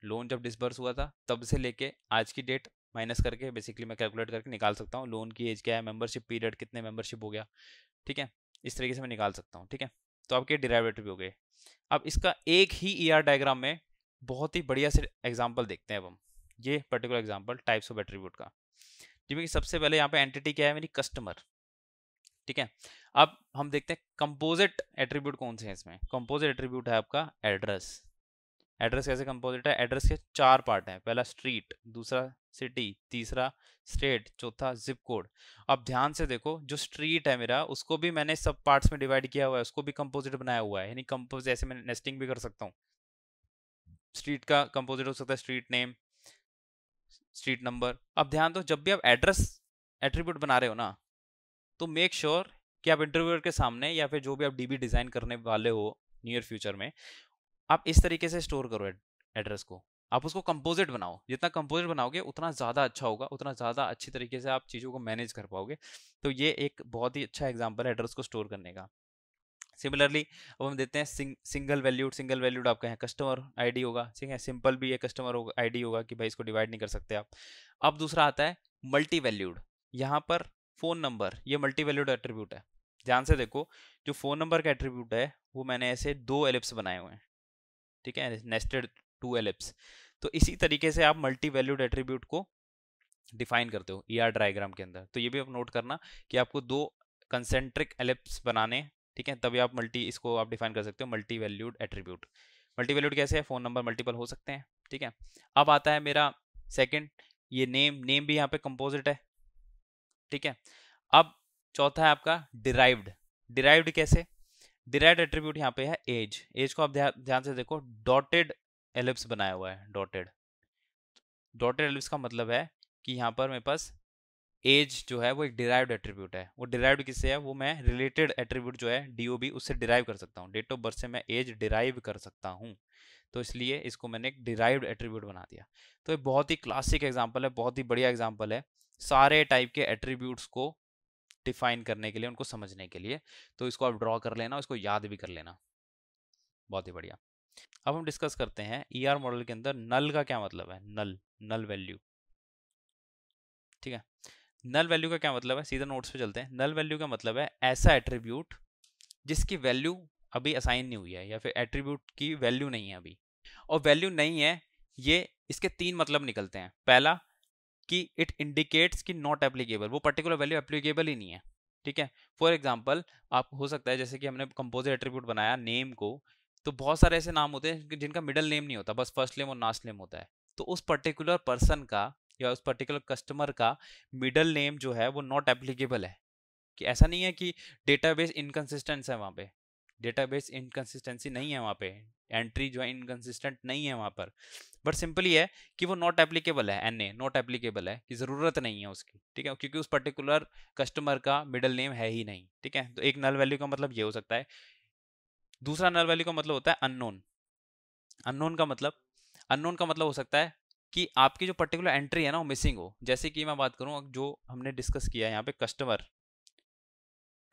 लोन जब डिसबर्स हुआ था तब से लेके आज की डेट माइनस करके बेसिकली मैं कैलकुलेट करके निकाल सकता हूँ लोन की एज क्या है मेंबरशिप पीरियड कितने मेंबरशिप हो गया ठीक है इस तरीके से मैं निकाल सकता हूँ ठीक है तो आपके डिराइवेटिव हो गए अब इसका एक ही ई e डायग्राम में बहुत ही बढ़िया से एग्जाम्पल देखते हैं अब हम ये particular example types of attribute का जिम्मे कि सबसे पहले यहाँ पे एंटिटी क्या है मेरी कस्टमर ठीक है अब हम देखते हैं कंपोजिट एट्रीब्यूट कौन से हैं इसमें कंपोजिट एट्रीब्यूट है आपका एड्रेस एड्रेस कैसे कंपोजिट है एड्रेस के चार पार्ट हैं पहला स्ट्रीट दूसरा सिटी तीसरा स्टेट चौथा जिप कोड अब ध्यान से देखो जो स्ट्रीट है मेरा उसको भी मैंने सब पार्ट्स में डिवाइड किया हुआ है उसको भी कंपोजिट बनाया हुआ है यानी कंपोज ऐसे मैं नेस्टिंग भी कर सकता हूँ स्ट्रीट का कंपोजिट हो सकता है स्ट्रीट नेम स्ट्रीट नंबर अब ध्यान दो जब भी आप एड्रेस एट्रीब्यूट बना रहे हो ना तो मेक श्योर sure कि आप इंटरव्यूअर के सामने या फिर जो भी आप डीबी डिज़ाइन करने वाले हो नियर फ्यूचर में आप इस तरीके से स्टोर करो एड्रेस को आप उसको कंपोजिट बनाओ जितना कंपोजिट बनाओगे उतना ज़्यादा अच्छा होगा उतना ज़्यादा अच्छी तरीके से आप चीज़ों को मैनेज कर पाओगे तो ये एक बहुत ही अच्छा एग्जाम्पल है एड्रेस को स्टोर करने का सिमिलरली अब हम देते हैं sing, single valued single valued आपका यहाँ कस्टमर आईडी होगा ठीक है सिंपल भी ये कस्टमर आईडी होगा कि भाई इसको डिवाइड नहीं कर सकते आप अब दूसरा आता है मल्टी वैल्यूड यहाँ पर फ़ोन नंबर ये मल्टी वैल्यूड एट्रीब्यूट है ध्यान से देखो जो फ़ोन नंबर का एट्रीब्यूट है वो मैंने ऐसे दो एलिप्स बनाए हुए हैं ठीक है नेस्टेड टू एलिप्स तो इसी तरीके से आप मल्टी वैल्यूड एट्रीब्यूट को डिफाइन करते हो ई आर डायग्राम के अंदर तो ये भी आप नोट करना कि आपको दो कंसेंट्रिक एलिप्स बनाने ठीक है तभी आप मल्टी इसको आप डिफाइन कर सकते हो multi valued attribute multi valued कैसे है फ़ोन नंबर मल्टीपल हो सकते हैं ठीक है अब आता है मेरा सेकेंड ये नेम नेम भी यहाँ पे कंपोजिट है ठीक है अब चौथा है आपका डिराइव्ड डिराइव्ड कैसे डिराइड एट्रीब्यूट यहाँ पे है एज एज को आप ध्यान से देखो डॉटेड एलिप्स बनाया हुआ है डॉटेड डॉटेड एलिप्स का मतलब है कि यहाँ पर मेरे पास एज जो है वो एक डिराइव एट्रीब्यूट है वो डिराइव किससे है वो मैं रिलेटेड एट्रीब्यूट जो है डी उससे डिराइव कर सकता हूँ डेट ऑफ बर्थ से मैं एज डिराइव कर सकता हूँ तो इसलिए इसको मैंने एक डिराइव्ड एट्रीब्यूट बना दिया तो ये बहुत ही क्लासिक एग्जाम्पल है बहुत ही बढ़िया एग्जाम्पल है सारे टाइप के एट्रीब्यूट्स को डिफाइन करने के लिए उनको समझने के लिए तो इसको आप ड्रॉ कर लेना इसको याद भी कर लेना बहुत ही बढ़िया अब हम डिस्कस करते हैं ई e ER मॉडल के अंदर नल का क्या मतलब है नल नल वैल्यू ठीक है नल वैल्यू का क्या मतलब है सीधा नोट्स पे चलते हैं नल वैल्यू का मतलब है ऐसा एट्रीब्यूट जिसकी वैल्यू अभी असाइन नहीं हुई है या फिर एट्रीब्यूट की वैल्यू नहीं है अभी और वैल्यू नहीं है ये इसके तीन मतलब निकलते हैं पहला कि इट इंडिकेट्स कि नॉट एप्लीकेबल वो पर्टिकुलर वैल्यू एप्लीकेबल ही नहीं है ठीक है फॉर एग्जाम्पल आप हो सकता है जैसे कि हमने कंपोजिट एट्रीब्यूट बनाया नेम को तो बहुत सारे ऐसे नाम होते हैं जिनका मिडल नेम नहीं होता बस फर्स्ट नेम और लास्ट नेम होता है तो उस पर्टिकुलर पर्सन का या उस पर्टिकुलर कस्टमर का मिडल नेम जो है वो नॉट एप्लीकेबल है कि ऐसा नहीं है कि डेटाबेस इनकन्सिस्टेंस है वहाँ पे डेटाबेस इनकन्सिस्टेंसी नहीं है वहाँ पे एंट्री जो है इनकन्सिस्टेंट नहीं है वहाँ पर बट सिंपली है कि वो नॉट एप्लीकेबल है एन ए नॉट एप्लीकेबल है कि ज़रूरत नहीं है उसकी ठीक है क्योंकि उस पर्टिकुलर कस्टमर का मिडल नेम है ही नहीं ठीक है तो एक नल वैल्यू का मतलब ये हो सकता है दूसरा नल वैल्यू का मतलब होता है अननोन अननोन का मतलब अननोन का मतलब हो सकता है कि आपकी जो पर्टिकुलर एंट्री है ना वो मिसिंग हो जैसे कि मैं बात करूँ जो हमने डिस्कस किया है यहाँ पे कस्टमर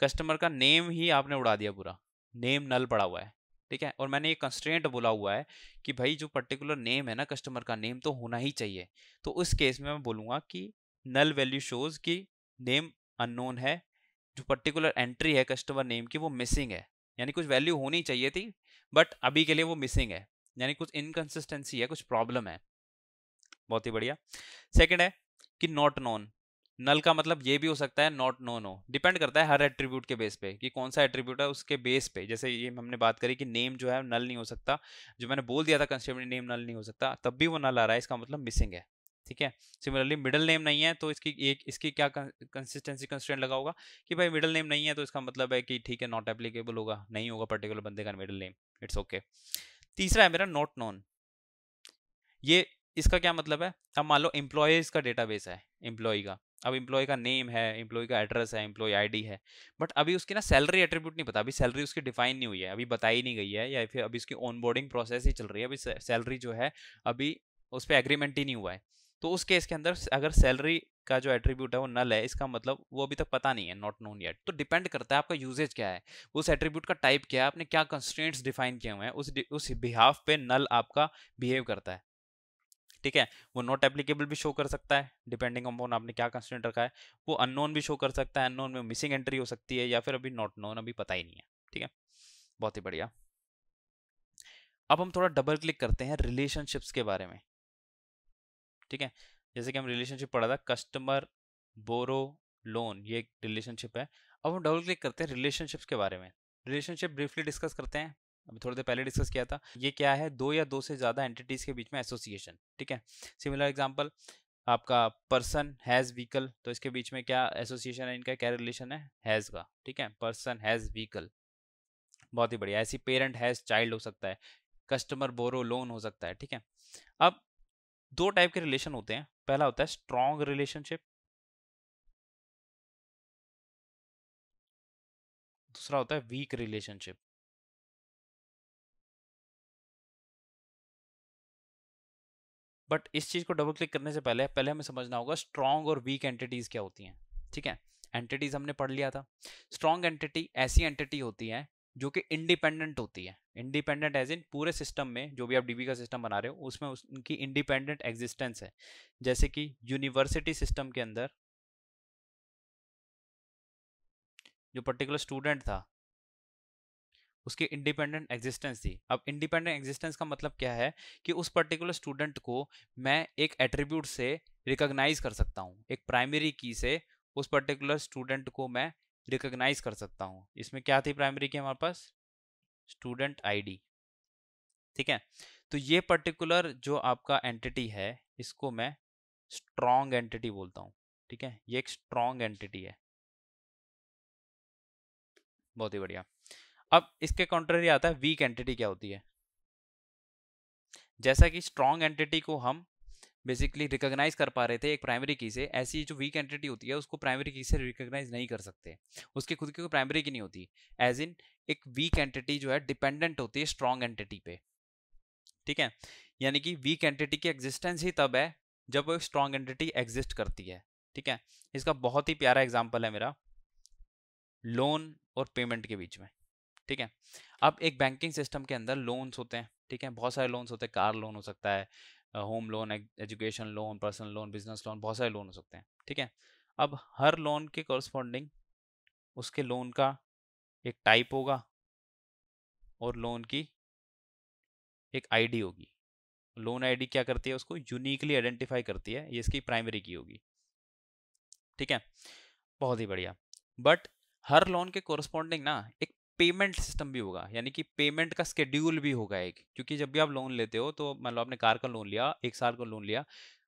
कस्टमर का नेम ही आपने उड़ा दिया पूरा नेम नल पड़ा हुआ है ठीक है और मैंने ये कंस्ट्रेंट बोला हुआ है कि भाई जो पर्टिकुलर नेम है ना कस्टमर का नेम तो होना ही चाहिए तो उस केस में मैं बोलूँगा कि नल वैल्यू शोज़ कि नेम अननोन है जो पर्टिकुलर एंट्री है कस्टमर नेम की वो मिसिंग है यानी कुछ वैल्यू होनी चाहिए थी बट अभी के लिए वो मिसिंग है यानी कुछ इनकन्सिस्टेंसी है कुछ प्रॉब्लम है बहुत ही बढ़िया सेकेंड है कि नॉट नॉन नल का मतलब ये भी हो सकता है नॉट नो नो डिपेंड करता है हर एट्रीब्यूट के बेस पे कि कौन सा एट्रीब्यूट है उसके बेस पे जैसे ये हमने बात करी कि नेम जो है नल नहीं हो सकता जो मैंने बोल दिया था कंस्टेबल नेम नल नहीं हो सकता तब भी वो नल आ रहा है इसका मतलब मिसिंग है ठीक है सिमिलरली मिडल नेम नहीं है तो इसकी एक इसकी क्या कंसिस्टेंसी कंस्टेंट लगा होगा कि भाई मिडल नेम नहीं है तो इसका मतलब है कि ठीक है नॉट एप्लीकेबल होगा नहीं होगा पर्टिकुलर बंदे का मिडल नेम इट्स ओके तीसरा है मेरा नॉट नोन ये इसका क्या मतलब है अब मान लो एम्प्लॉय का डेटाबेस है एम्प्लॉय का अब इम्प्लॉय का नेम है इम्प्लॉय का एड्रेस है इम्प्लॉय आईडी है बट अभी उसकी ना सैलरी एट्रीब्यूट नहीं पता अभी सैलरी उसकी डिफाइन नहीं हुई है अभी बताई नहीं गई है या फिर अभी उसकी ऑनबोर्डिंग प्रोसेस ही चल रही है अभी सैलरी जो है अभी उस पर एग्रीमेंट ही नहीं हुआ है तो उस केस के अंदर अगर सैलरी का जो एट्रीब्यूट है वो नल है इसका मतलब वो अभी तक पता नहीं है नॉट नोन येट तो डिपेंड करता है आपका यूजेज क्या है उस एट्रीब्यूट का टाइप क्या है आपने क्या कंस्टेंट्स डिफाइन किए हुए हैं उस उस बिहाफ पे नल आपका बिहेव करता है ठीक है वो नॉट एप्लीकेबल भी शो कर सकता है डिपेंडिंग ऑन आपने क्या कंस्टेंट रखा है वो अननोन भी शो कर सकता है अननोन में मिसिंग एंट्री हो सकती है या फिर अभी नॉट नोन अभी पता ही नहीं है ठीक है बहुत ही बढ़िया अब हम थोड़ा डबल क्लिक करते हैं रिलेशनशिप्स के बारे में ठीक है जैसे कि हम रिलेशनशिप पढ़ा था कस्टमर बोरो लोन ये एक रिलेशनशिप है अब हम डबल क्लिक करते हैं रिलेशनशिप्स के बारे में रिलेशनशिप ब्रीफली डिस्कस करते हैं अभी थोड़ी देर पहले डिस्कस किया था ये क्या है दो या दो से ज़्यादा एंटिटीज़ के बीच में एसोसिएशन ठीक है सिमिलर एग्जाम्पल आपका पर्सन हैज़ व्हीकल तो इसके बीच में क्या एसोसिएशन है इनका क्या रिलेशन है हैज़ का ठीक है पर्सन हैज़ व्हीकल बहुत ही बढ़िया ऐसी पेरेंट हैज़ चाइल्ड हो सकता है कस्टमर बोरो लोन हो सकता है ठीक है अब दो टाइप के रिलेशन होते हैं पहला होता है स्ट्रॉन्ग रिलेशनशिप दूसरा होता है वीक रिलेशनशिप बट इस चीज़ को डबल क्लिक करने से पहले पहले हमें समझना होगा स्ट्रॉन्ग और वीक एंटिटीज़ क्या होती हैं ठीक है एंटिटीज़ हमने पढ़ लिया था स्ट्रॉन्ग एंटिटी ऐसी एंटिटी होती है जो कि इंडिपेंडेंट होती है इंडिपेंडेंट एज इन पूरे सिस्टम में जो भी आप डीबी का सिस्टम बना रहे हो उसमें उनकी इंडिपेंडेंट एग्जिस्टेंस है जैसे कि यूनिवर्सिटी सिस्टम के अंदर जो पर्टिकुलर स्टूडेंट था उसकी इंडिपेंडेंट एग्जिस्टेंस थी अब इंडिपेंडेंट एग्जिस्टेंस का मतलब क्या है कि उस पर्टिकुलर स्टूडेंट को मैं एक एट्रीब्यूट से रिकॉग्नाइज कर सकता हूँ एक प्राइमरी की से उस पर्टिकुलर स्टूडेंट को मैं रिकॉग्नाइज कर सकता हूँ इसमें क्या थी प्राइमरी की हमारे पास स्टूडेंट आईडी ठीक है तो ये पर्टिकुलर जो आपका एंटिटी है इसको मैं स्ट्रॉन्ग एंटिटी बोलता हूँ ठीक है ये एक स्ट्रॉन्ग एंटिटी है बहुत ही बढ़िया अब इसके कॉन्ट्ररी आता है वीक एंटिटी क्या होती है जैसा कि स्ट्रॉन्ग एंटिटी को हम बेसिकली रिकॉग्नाइज कर पा रहे थे एक प्राइमरी की से ऐसी जो वीक एंटिटी होती है उसको प्राइमरी की से रिकॉग्नाइज नहीं कर सकते उसकी खुद की कोई प्राइमरी की नहीं होती एज इन एक वीक एंटिटी जो है डिपेंडेंट होती है स्ट्रॉन्ग एंटिटी पे ठीक है यानी कि वीक एंटिटी की एग्जिस्टेंस ही तब है जब वो स्ट्रॉन्ग एंटिटी एग्जिस्ट करती है ठीक है इसका बहुत ही प्यारा एग्जाम्पल है मेरा लोन और पेमेंट के बीच में ठीक है अब एक बैंकिंग सिस्टम के अंदर लोन्स होते हैं ठीक है बहुत सारे लोन्स होते हैं कार लोन हो सकता है home loan education loan personal loan business loan बहुत सारे लोन हो सकते हैं ठीक है अब हर लोन के कॉरस्पॉन्डिंग उसके लोन का एक टाइप होगा और लोन की एक आईडी होगी लोन आईडी क्या करती है उसको यूनिकली आइडेंटिफाई करती है ये इसकी प्राइमरी की होगी ठीक है बहुत ही बढ़िया बट हर लोन के कोरस्पॉन्डिंग ना एक पेमेंट सिस्टम भी होगा यानी कि पेमेंट का स्केड्यूल भी होगा एक क्योंकि जब भी आप लोन लेते हो तो मान लो आपने कार का लोन लिया एक साल का लोन लिया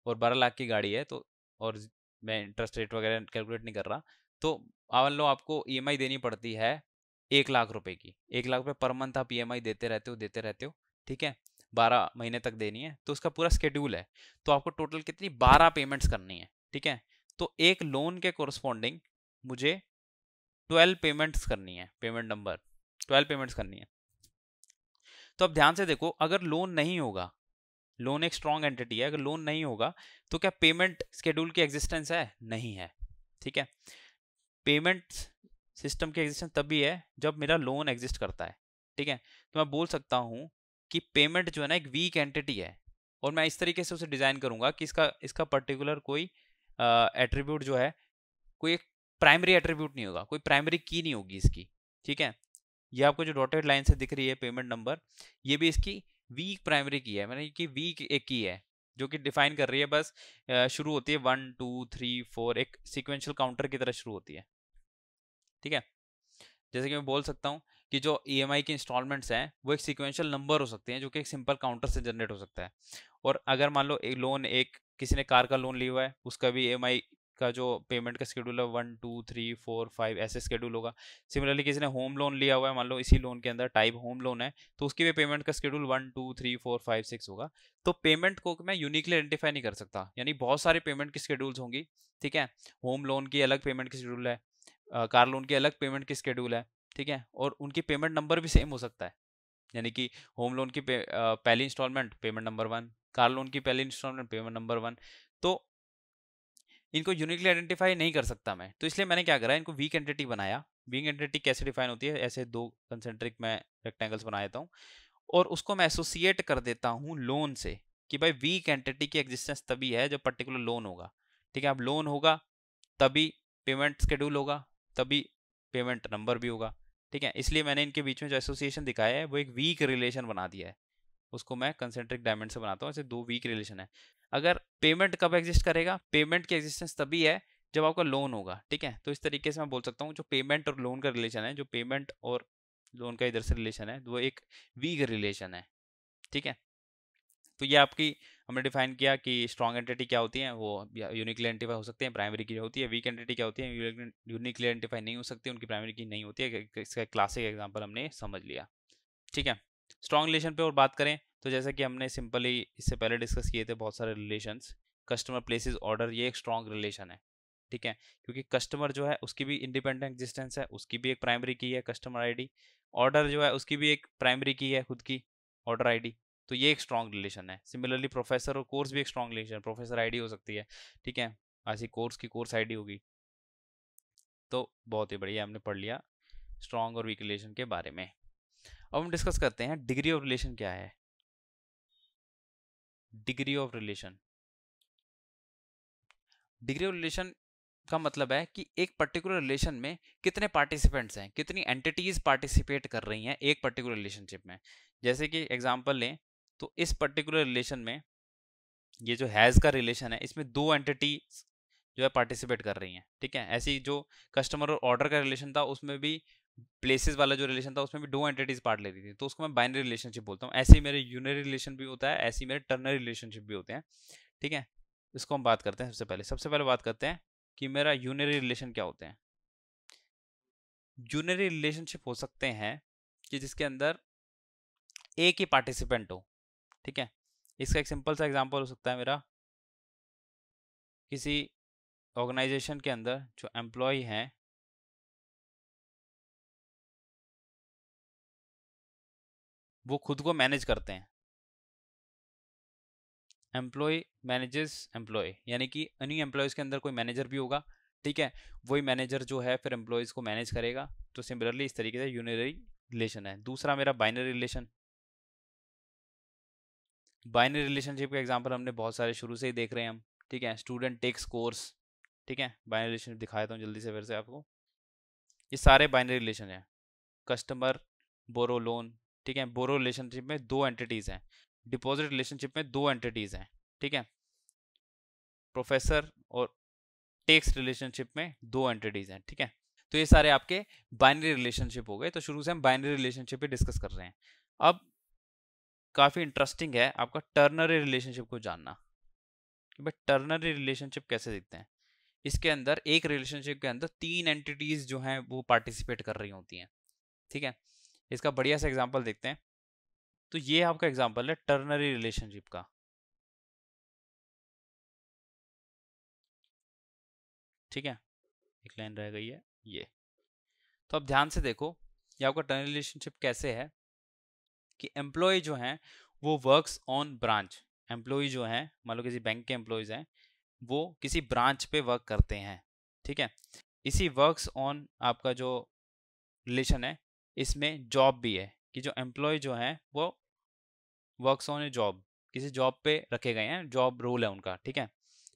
और बारह लाख की गाड़ी है तो और मैं इंटरेस्ट रेट वगैरह कैलकुलेट नहीं कर रहा तो मान लो आपको ई देनी पड़ती है एक लाख रुपये की एक लाख रुपये पर मंथ आप ई देते रहते हो देते रहते हो ठीक है बारह महीने तक देनी है तो उसका पूरा स्केड्यूल है तो आपको टोटल कितनी बारह पेमेंट्स करनी है ठीक है तो एक लोन के कोरस्पॉन्डिंग मुझे ट्वेल्व पेमेंट्स करनी है पेमेंट नंबर ट्वेल्व पेमेंट्स करनी है तो अब ध्यान से देखो अगर लोन नहीं होगा लोन एक स्ट्रॉन्ग एंटिटी है अगर लोन नहीं होगा तो क्या पेमेंट स्केड्यूल की एग्जिस्टेंस है नहीं है ठीक है पेमेंट सिस्टम की एग्जिस्टेंस तभी है जब मेरा लोन एग्जिस्ट करता है ठीक है तो मैं बोल सकता हूँ कि पेमेंट जो है ना एक वीक एंटिटी है और मैं इस तरीके से उसे डिज़ाइन करूँगा कि इसका इसका पर्टिकुलर कोई एट्रीब्यूट जो है कोई एक प्राइमरी एट्रीब्यूट नहीं होगा कोई प्राइमरी की नहीं होगी इसकी ठीक है ये आपको जो डॉटेड लाइन से दिख रही है पेमेंट नंबर ये भी इसकी वीक प्राइमरी की है मैंने कि वीक एक की है जो कि डिफाइन कर रही है बस शुरू होती है वन टू थ्री फोर एक सिक्वेंशियल काउंटर की तरह शुरू होती है ठीक है जैसे कि मैं बोल सकता हूँ कि जो ई एम आई की इंस्टॉलमेंट्स हैं वो एक सिक्वेंशियल नंबर हो सकते हैं जो कि एक सिंपल काउंटर से जनरेट हो सकता है और अगर मान लो एक लोन एक किसी ने कार का लोन लिया हुआ है उसका भी ई एम आई का जो पेमेंट का स्कड्यूल है one two three four five ऐसे स्कड्यूल होगा सिमिलरली किसी ने होम लोन लिया हुआ है मान लो इसी लोन के अंदर टाइप होम लोन है तो उसकी भी पेमेंट का schedule one two three four five six होगा तो पेमेंट को मैं यूनिकली आइडेंटिफाई नहीं कर सकता यानी बहुत सारे पेमेंट की शेड्यूल्स होंगी ठीक है होम लोन की अलग पेमेंट की शेड्यूल है कार लोन की अलग पेमेंट की शेड्यूल है ठीक है और उनकी पेमेंट नंबर भी सेम हो सकता है यानी कि होम लोन की पहली instalment payment number one car loan की पहली इंस्टॉलमेंट पेमेंट नंबर वन तो इनको यूनिकली आइडेंटिफाई नहीं कर सकता मैं तो इसलिए मैंने क्या करा इनको वीक एंटिटी बनाया वीक एंटिटी कैसे डिफाइन होती है ऐसे दो कंसेंट्रिक मैं रेक्टेंगल्स बना देता हूँ और उसको मैं एसोसिएट कर देता हूँ लोन से कि भाई वीक एंटिटी की एग्जिस्टेंस तभी है जब पर्टिकुलर लोन होगा ठीक है अब लोन होगा तभी पेमेंट स्केड्यूल होगा तभी पेमेंट नंबर भी होगा ठीक है इसलिए मैंने इनके बीच में जो एसोसिएशन दिखाया है वो एक वीक रिलेशन बना दिया है उसको मैं कंसेंट्रिक डायमंड से बनाता हूँ ऐसे दो वीक रिलेशन है अगर पेमेंट कब एग्जिस्ट करेगा पेमेंट की एग्जिस्टेंस तभी है जब आपका लोन होगा ठीक है तो इस तरीके से मैं बोल सकता हूँ जो पेमेंट और लोन का रिलेशन है जो पेमेंट और लोन का इधर से रिलेशन है वो एक वीक रिलेशन है ठीक है तो ये आपकी हमने डिफाइन किया कि स्ट्रॉन्ग एंटिटी क्या होती है वो यूनिकली आइडेंटिफाई हो सकते हैं प्राइमरी की जो होती है वीक एंटिटी क्या होती है यूनिकली आइडेंटिफाई नहीं हो सकती उनकी प्राइमरी की नहीं होती है इसका क्लासिक एग्जाम्पल हमने समझ लिया ठीक है स्ट्रॉन्ग रिलेशन पे और बात करें तो जैसे कि हमने सिंपली इससे पहले डिस्कस किए थे बहुत सारे रिलेशंस कस्टमर प्लेसेस ऑर्डर ये एक स्ट्रॉन्ग रिलेशन है ठीक है क्योंकि कस्टमर जो है उसकी भी इंडिपेंडेंट एग्जिस्टेंस है उसकी भी एक प्राइमरी की है कस्टमर आईडी ऑर्डर जो है उसकी भी एक प्राइमरी की है खुद की ऑर्डर आईडी तो ये एक स्ट्रॉन्ग रिलेशन है सिमिलरली प्रोफेसर और कोर्स भी एक स्ट्रॉन्ग रिलेशन है प्रोफेसर आईडी हो सकती है ठीक है ऐसी कोर्स की कोर्स आईडी होगी तो बहुत ही बढ़िया हमने पढ़ लिया स्ट्रॉन्ग और वीक रिलेशन के बारे में अब हम डिस्कस करते हैं डिग्री ऑफ रिलेशन क्या है degree of relation degree of relation का मतलब है कि एक पर्टिकुलर रिलेशन में कितने पार्टिसिपेंट्स हैं कितनी एंटिटीज पार्टिसिपेट कर रही हैं एक पर्टिकुलर रिलेशनशिप में जैसे कि एग्जांपल लें तो इस पर्टिकुलर रिलेशन में ये जो हैज़ का रिलेशन है इसमें दो एंटिटी जो है पार्टिसिपेट कर रही हैं ठीक है ऐसी जो कस्टमर और ऑर्डर का रिलेशन था उसमें भी प्लेसेस वाला जो रिलेशन था उसमें भी दो एंटिटीज पार्ट ले रही थी तो उसको मैं बाइनरी रिलेशनशिप बोलता हूँ ऐसे ही मेरे यूनरी रिलेशन भी होता है ऐसे ही मेरे टर्नरी रिलेशनशिप भी होते हैं ठीक है इसको हम बात करते हैं सबसे पहले सबसे पहले बात करते हैं कि मेरा यूनरी रिलेशन क्या होते हैं यूनरी रिलेशनशिप हो सकते हैं कि जिसके अंदर एक ही पार्टिसिपेंट हो ठीक है इसका एक सिंपल सा एग्जाम्पल हो सकता है मेरा किसी ऑर्गेनाइजेशन के अंदर जो एम्प्लॉय हैं वो खुद को मैनेज करते हैं एम्प्लॉय मैनेजेस एम्प्लॉय यानी कि अन्य एम्प्लॉयज़ के अंदर कोई मैनेजर भी होगा ठीक है वही मैनेजर जो है फिर एम्प्लॉयज़ को मैनेज करेगा तो सिमिलरली इस तरीके से यूनरी रिलेशन है दूसरा मेरा बाइनरी रिलेशन बाइनरी रिलेशनशिप का एग्जाम्पल हमने बहुत सारे शुरू से ही देख रहे हैं हम ठीक है स्टूडेंट टेक्स कोर्स ठीक है बाइनरी रिलेशन दिखाता हूँ जल्दी से फिर से आपको ये सारे बाइनरी रिलेशन हैं कस्टमर बोरो लोन ठीक है बोरो रिलेशनशिप में दो एंटिटीज हैं डिपॉजिट रिलेशनशिप में दो एंटिटीज हैं ठीक है प्रोफेसर और टेक्स रिलेशनशिप में दो एंटिटीज हैं ठीक है तो ये सारे आपके बाइनरी रिलेशनशिप हो गए तो शुरू से हम बाइनरी रिलेशनशिप ही डिस्कस कर रहे हैं अब काफ़ी इंटरेस्टिंग है आपका टर्नरी रिलेशनशिप को जानना कि भाई टर्नरी रिलेशनशिप कैसे दिखते हैं इसके अंदर एक रिलेशनशिप के अंदर तीन एंटिटीज़ जो हैं वो पार्टिसिपेट कर रही होती हैं ठीक है इसका बढ़िया सा एग्जाम्पल देखते हैं तो ये आपका एग्जाम्पल है टर्नरी रिलेशनशिप का ठीक है एक लाइन रह गई है ये तो अब ध्यान से देखो ये आपका टर्नरी रिलेशनशिप कैसे है कि एम्प्लॉय जो हैं वो वर्क्स ऑन ब्रांच एम्प्लॉय जो हैं मान लो किसी बैंक के एम्प्लॉयज हैं वो किसी ब्रांच पे वर्क करते हैं ठीक है इसी वर्क्स ऑन आपका जो रिलेशन है इसमें जॉब भी है कि जो एम्प्लॉय जो है वो वर्क ऑन ए जॉब किसी जॉब पे रखे गए हैं जॉब रोल है उनका ठीक है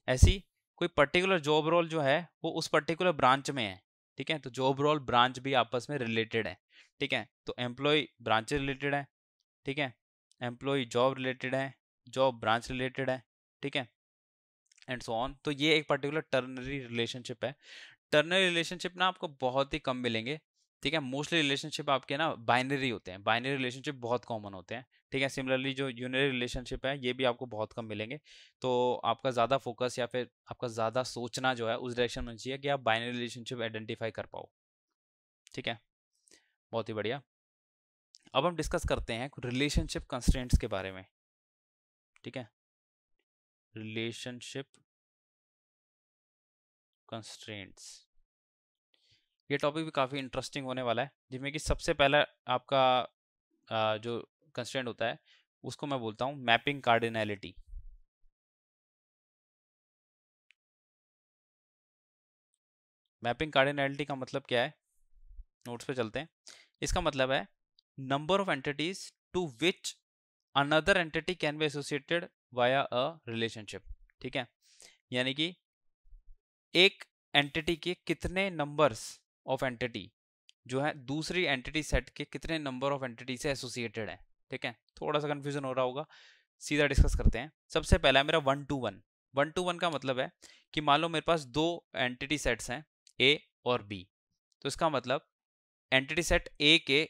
ऐसी कोई पर्टिकुलर जॉब रोल जो है वो उस पर्टिकुलर ब्रांच में है ठीक है तो जॉब रोल ब्रांच भी आपस में रिलेटेड है ठीक है तो एम्प्लॉय ब्रांच रिलेटेड है ठीक है एम्प्लॉय जॉब रिलेटेड है जॉब ब्रांच रिलेटेड है ठीक है एंड सो ऑन तो ये एक पर्टिकुलर टर्नरी रिलेशनशिप है टर्नरी रिलेशनशिप ना आपको बहुत ही कम मिलेंगे ठीक है मोस्टली रिलेशनशिप आपके ना बाइनरी होते हैं बाइनरी रिलेशनशिप बहुत कॉमन होते हैं ठीक है सिमिलरली जो यूनरी रिलेशनशिप है ये भी आपको बहुत कम मिलेंगे तो आपका ज़्यादा फोकस या फिर आपका ज़्यादा सोचना जो है उस डायरेक्शन में चाहिए कि आप बाइनरी रिलेशनशिप आइडेंटिफाई कर पाओ ठीक है बहुत ही बढ़िया अब हम डिस्कस करते हैं रिलेशनशिप कंस्टेंट्स के बारे में ठीक है रिलेशनशिप कंस्टेंट्स ये टॉपिक भी काफ़ी इंटरेस्टिंग होने वाला है जिसमें कि सबसे पहला आपका जो कंस्टेंट होता है उसको मैं बोलता हूँ मैपिंग कार्डिनैलिटी मैपिंग कार्डिनैलिटी का मतलब क्या है नोट्स पे चलते हैं इसका मतलब है number of entities to which another entity can be associated via a relationship ठीक है यानी कि एक एंटिटी के कितने नंबर्स ऑफ एंटिटी जो है दूसरी एंटिटी सेट के कितने नंबर ऑफ एंटिटी से एसोसिएटेड है ठीक है थोड़ा सा कन्फ्यूजन हो रहा होगा सीधा डिस्कस करते हैं सबसे पहला है मेरा one two one one two one का मतलब है कि मान लो मेरे पास दो एंटिटी सेट्स हैं ए और बी तो इसका मतलब एंटिटी सेट ए के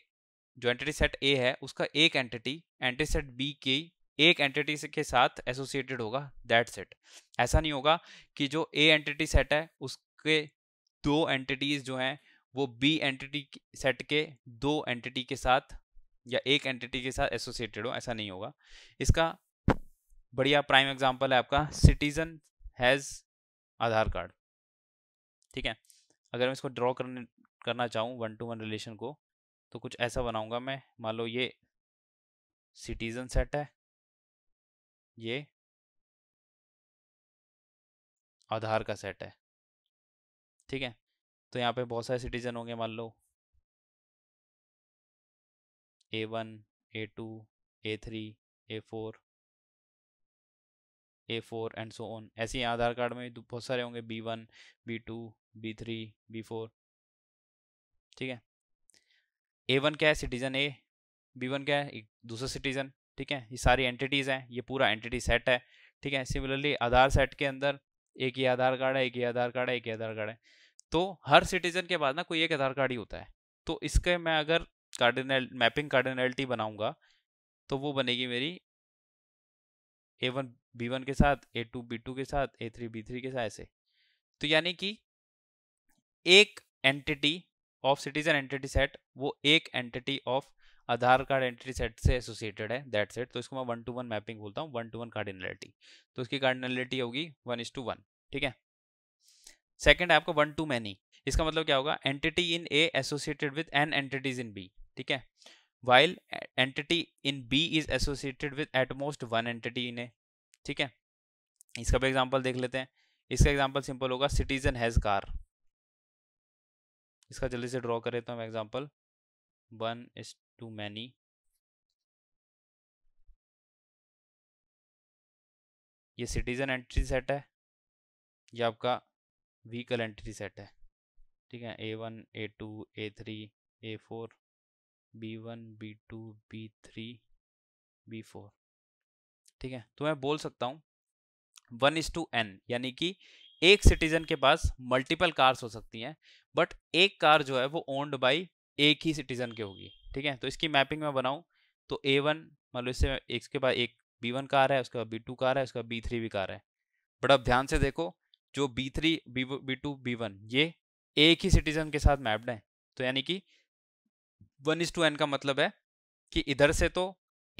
जो एंटिटी सेट ए है उसका एक एंटिटी एंटिटी सेट बी की एक एंटिटी के साथ एसोसिएटेड होगा दैट सेट ऐसा नहीं होगा कि जो ए एंटिटी सेट है उसके दो एंटिटीज जो हैं वो बी एंटिटी सेट के दो एंटिटी के साथ या एक एंटिटी के साथ एसोसिएटेड हो ऐसा नहीं होगा इसका बढ़िया प्राइम एग्जाम्पल है आपका सिटीजन हैज़ आधार कार्ड ठीक है अगर मैं इसको ड्रॉ करने करना चाहूँ वन टू वन रिलेशन को तो कुछ ऐसा बनाऊंगा मैं मान लो ये सिटीजन सेट है ये आधार का सेट है ठीक है तो यहाँ पे बहुत सारे सिटीजन होंगे मान लो A one A two A three A four A four and so on ऐसे ही आधार कार्ड में बहुत सारे होंगे B one B two B three B four ठीक है ए वन क्या है सिटीजन ए बी वन क्या है एक दूसरा सिटीजन ठीक है ये सारी एंटिटीज़ हैं ये पूरा एंटिटी सेट है ठीक है सिमिलरली आधार सेट के अंदर एक ही आधार कार्ड है एक ही आधार कार्ड है एक ही आधार कार्ड है तो हर सिटीजन के बाद ना कोई एक आधार कार्ड ही होता है तो इसके मैं अगर कार्डिनल मैपिंग कार्डिनलिटी बनाऊंगा तो वो बनेगी मेरी ए वन बी वन के साथ ए टू बी टू के साथ ए थ्री बी थ्री के साथ ऐसे तो यानी कि एक entity of citizen entity set वो एक entity of Aadhaar card entity set से एसोसिएटेड है दैट सेट तो इसको मैं वन टू वन मैपिंग बोलता हूँ वन टू वन कार्डिनलिटी तो इसकी कार्डिनलिटी होगी वन इज टू वन ठीक है सेकेंड है आपका वन टू मैनी इसका मतलब क्या होगा entity in A associated with n entities in B ठीक है while entity in B is associated with at most one entity in A ठीक है इसका भी एग्जाम्पल देख लेते हैं इसका एग्जाम्पल सिंपल होगा सिटीजन हैज कार इसका जल्दी से ड्रॉ कर तो हम example one is to many ये सिटीजन एंट्री सेट है ये आपका व्हीकल एंट्री सेट है ठीक है A one A two A three A four B one B two B three B four ठीक है तो मैं बोल सकता हूँ वन इज टू एन यानी कि एक सिटीजन के पास मल्टीपल कार्स हो सकती हैं बट एक कार जो है वो ओन्ड बाई एक ही सिटीजन के होगी ठीक है तो इसकी मैपिंग मैं बनाऊँ तो ए वन मान लो इससे के पास एक बी वन कार है उसके बाद बी टू कार है उसके बाद बी थ्री भी कार है बट अब ध्यान से देखो जो B three B two B one ये एक ही सिटीजन के साथ मैप्ड है तो यानी कि वन इज टू एन का मतलब है कि इधर से तो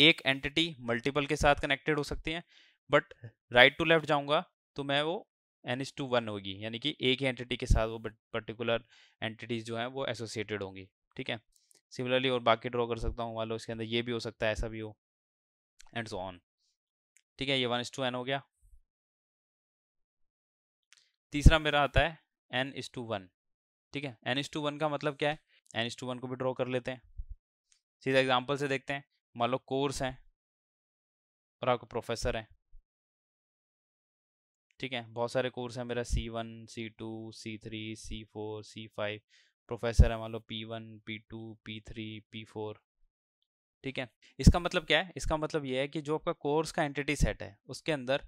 एक एंटिटी मल्टीपल के साथ कनेक्टेड हो सकती है बट राइट टू लेफ्ट जाऊंगा तो मैं वो एन इज टू वन होगी यानी कि एक ही एंटिटी के साथ वो पर्टिकुलर एंटिटीज जो हैं वो एसोसिएटेड होंगी ठीक है सिमिलरली और बाकी ड्रॉ कर सकता हूँ वालों इसके अंदर ये भी हो सकता है ऐसा भी हो एंड सो ऑन ठीक है ये वन इज टू एन हो गया तीसरा मेरा आता है एन इज टू वन ठीक है एन इज टू वन का मतलब क्या है एन इज टू वन को भी ड्रॉ कर लेते हैं सीधा एग्जाम्पल से देखते हैं मान लो कोर्स है और आपका प्रोफेसर है ठीक है बहुत सारे कोर्स हैं मेरा C one C two C three C four C five professor है मान लो P one P two P three P four ठीक है इसका मतलब क्या है इसका मतलब यह है कि जो आपका कोर्स का एंटिटी सेट है उसके अंदर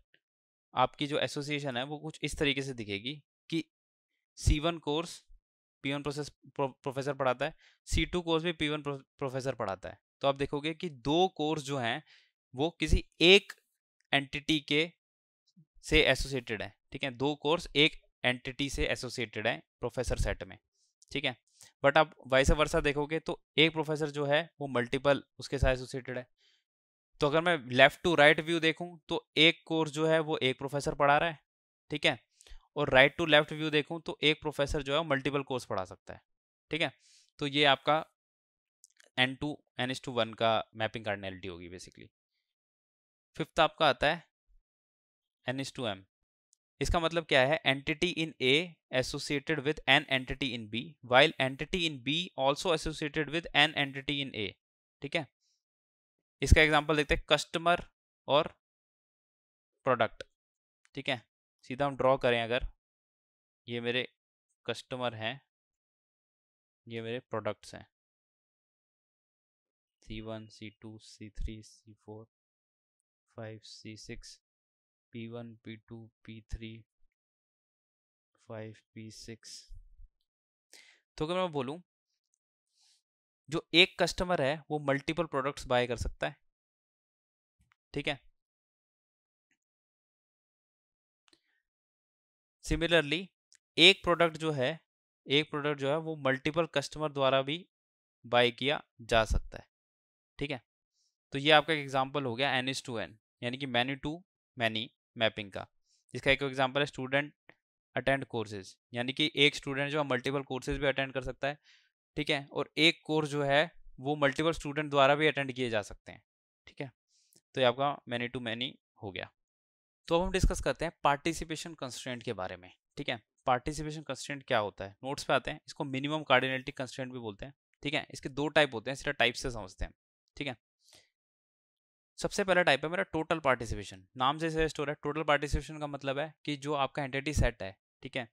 आपकी जो एसोसिएशन है वो कुछ इस तरीके से दिखेगी कि C one course P one process professor पढ़ाता है सी टू कोर्स भी पी वन प्रोफेसर पढ़ाता है तो आप देखोगे कि दो कोर्स जो हैं वो किसी एक एंटिटी के से एसोसिएटेड है ठीक है दो कोर्स एक एंटिटी से एसोसिएटेड है प्रोफेसर सेट में ठीक है बट आप वैसे वर्षा देखोगे तो एक प्रोफेसर जो है वो मल्टीपल उसके साथ एसोसिएटेड है तो अगर मैं लेफ्ट टू राइट व्यू देखूं तो एक कोर्स जो है वो एक प्रोफेसर पढ़ा रहा है ठीक है और राइट टू लेफ्ट व्यू देखूं तो एक प्रोफेसर जो है मल्टीपल कोर्स पढ़ा सकता है ठीक है तो ये आपका n to n s to one का मैपिंग कार्डनैलिटी होगी बेसिकली फिफ्थ आपका आता है एन एस टू एम इसका मतलब क्या है entity in A associated with n entity in B while entity in B also associated with n entity in A ठीक है इसका एग्जाम्पल देखते हैं कस्टमर और प्रोडक्ट ठीक है सीधा हम ड्रॉ करें अगर ये मेरे कस्टमर हैं ये मेरे प्रोडक्ट्स हैं C one C two C three C four five C six P one P two P three five P six तो अगर मैं बोलूँ जो एक कस्टमर है वो मल्टीपल प्रोडक्ट्स बाय कर सकता है ठीक है सिमिलरली एक प्रोडक्ट जो है एक प्रोडक्ट जो है वो मल्टीपल कस्टमर द्वारा भी बाय किया जा सकता है ठीक है तो ये आपका एक एग्जाम्पल हो गया एन एस टू एन यानी कि मैनी टू मैनी मैपिंग का इसका एक एग्जाम्पल है स्टूडेंट अटेंड कोर्सेज यानी कि एक स्टूडेंट जो है मल्टीपल कोर्सेज भी अटेंड कर सकता है ठीक है और एक कोर्स जो है वो मल्टीपल स्टूडेंट द्वारा भी अटेंड किए जा सकते हैं ठीक है तो ये आपका मैनी टू मैनी हो गया तो अब हम डिस्कस करते हैं पार्टिसिपेशन कंस्टेंट के बारे में ठीक है पार्टिसिपेशन कंस्टेंट क्या होता है नोट्स पे आते हैं इसको मिनिमम कार्डिनेलिटी कंस्टेंट भी बोलते हैं ठीक है इसके दो टाइप होते हैं सिर्फ टाइप से समझते हैं ठीक है सबसे पहला टाइप है मेरा टोटल पार्टिसिपेशन नाम से सजेस्ट हो रहा है टोटल पार्टिसिपेशन का मतलब है कि जो आपका एंटिटी सेट है ठीक है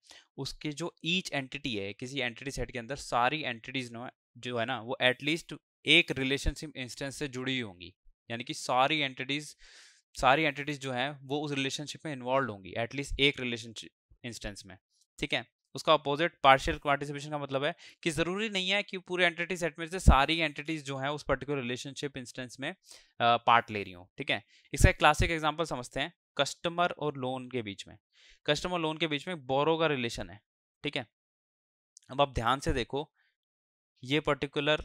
उसके जो ईच एंटिटी है किसी एंटिटी सेट के अंदर सारी एंटिटीज ना जो है ना वो एटलीस्ट एक रिलेशनशिप इंस्टेंस से जुड़ी होंगी यानी कि सारी एंटिटीज सारी एंटिटीज जो हैं वो उस रिलेशनशिप में इन्वॉल्व होंगी एटलीस्ट एक रिलेशनशिप इंस्टेंस में ठीक है उसका अपोजिट पार्शियल पार्टिसिपेशन का मतलब है कि ज़रूरी नहीं है कि पूरे एंटिटी सेट में से सारी एंटिटीज़ जो हैं उस पर्टिकुलर रिलेशनशिप इंस्टेंस में पार्ट ले रही हूँ ठीक है इसका एक क्लासिक एग्जाम्पल समझते हैं कस्टमर और लोन के बीच में कस्टमर लोन के बीच में बोरो का रिलेशन है ठीक है अब आप ध्यान से देखो ये पर्टिकुलर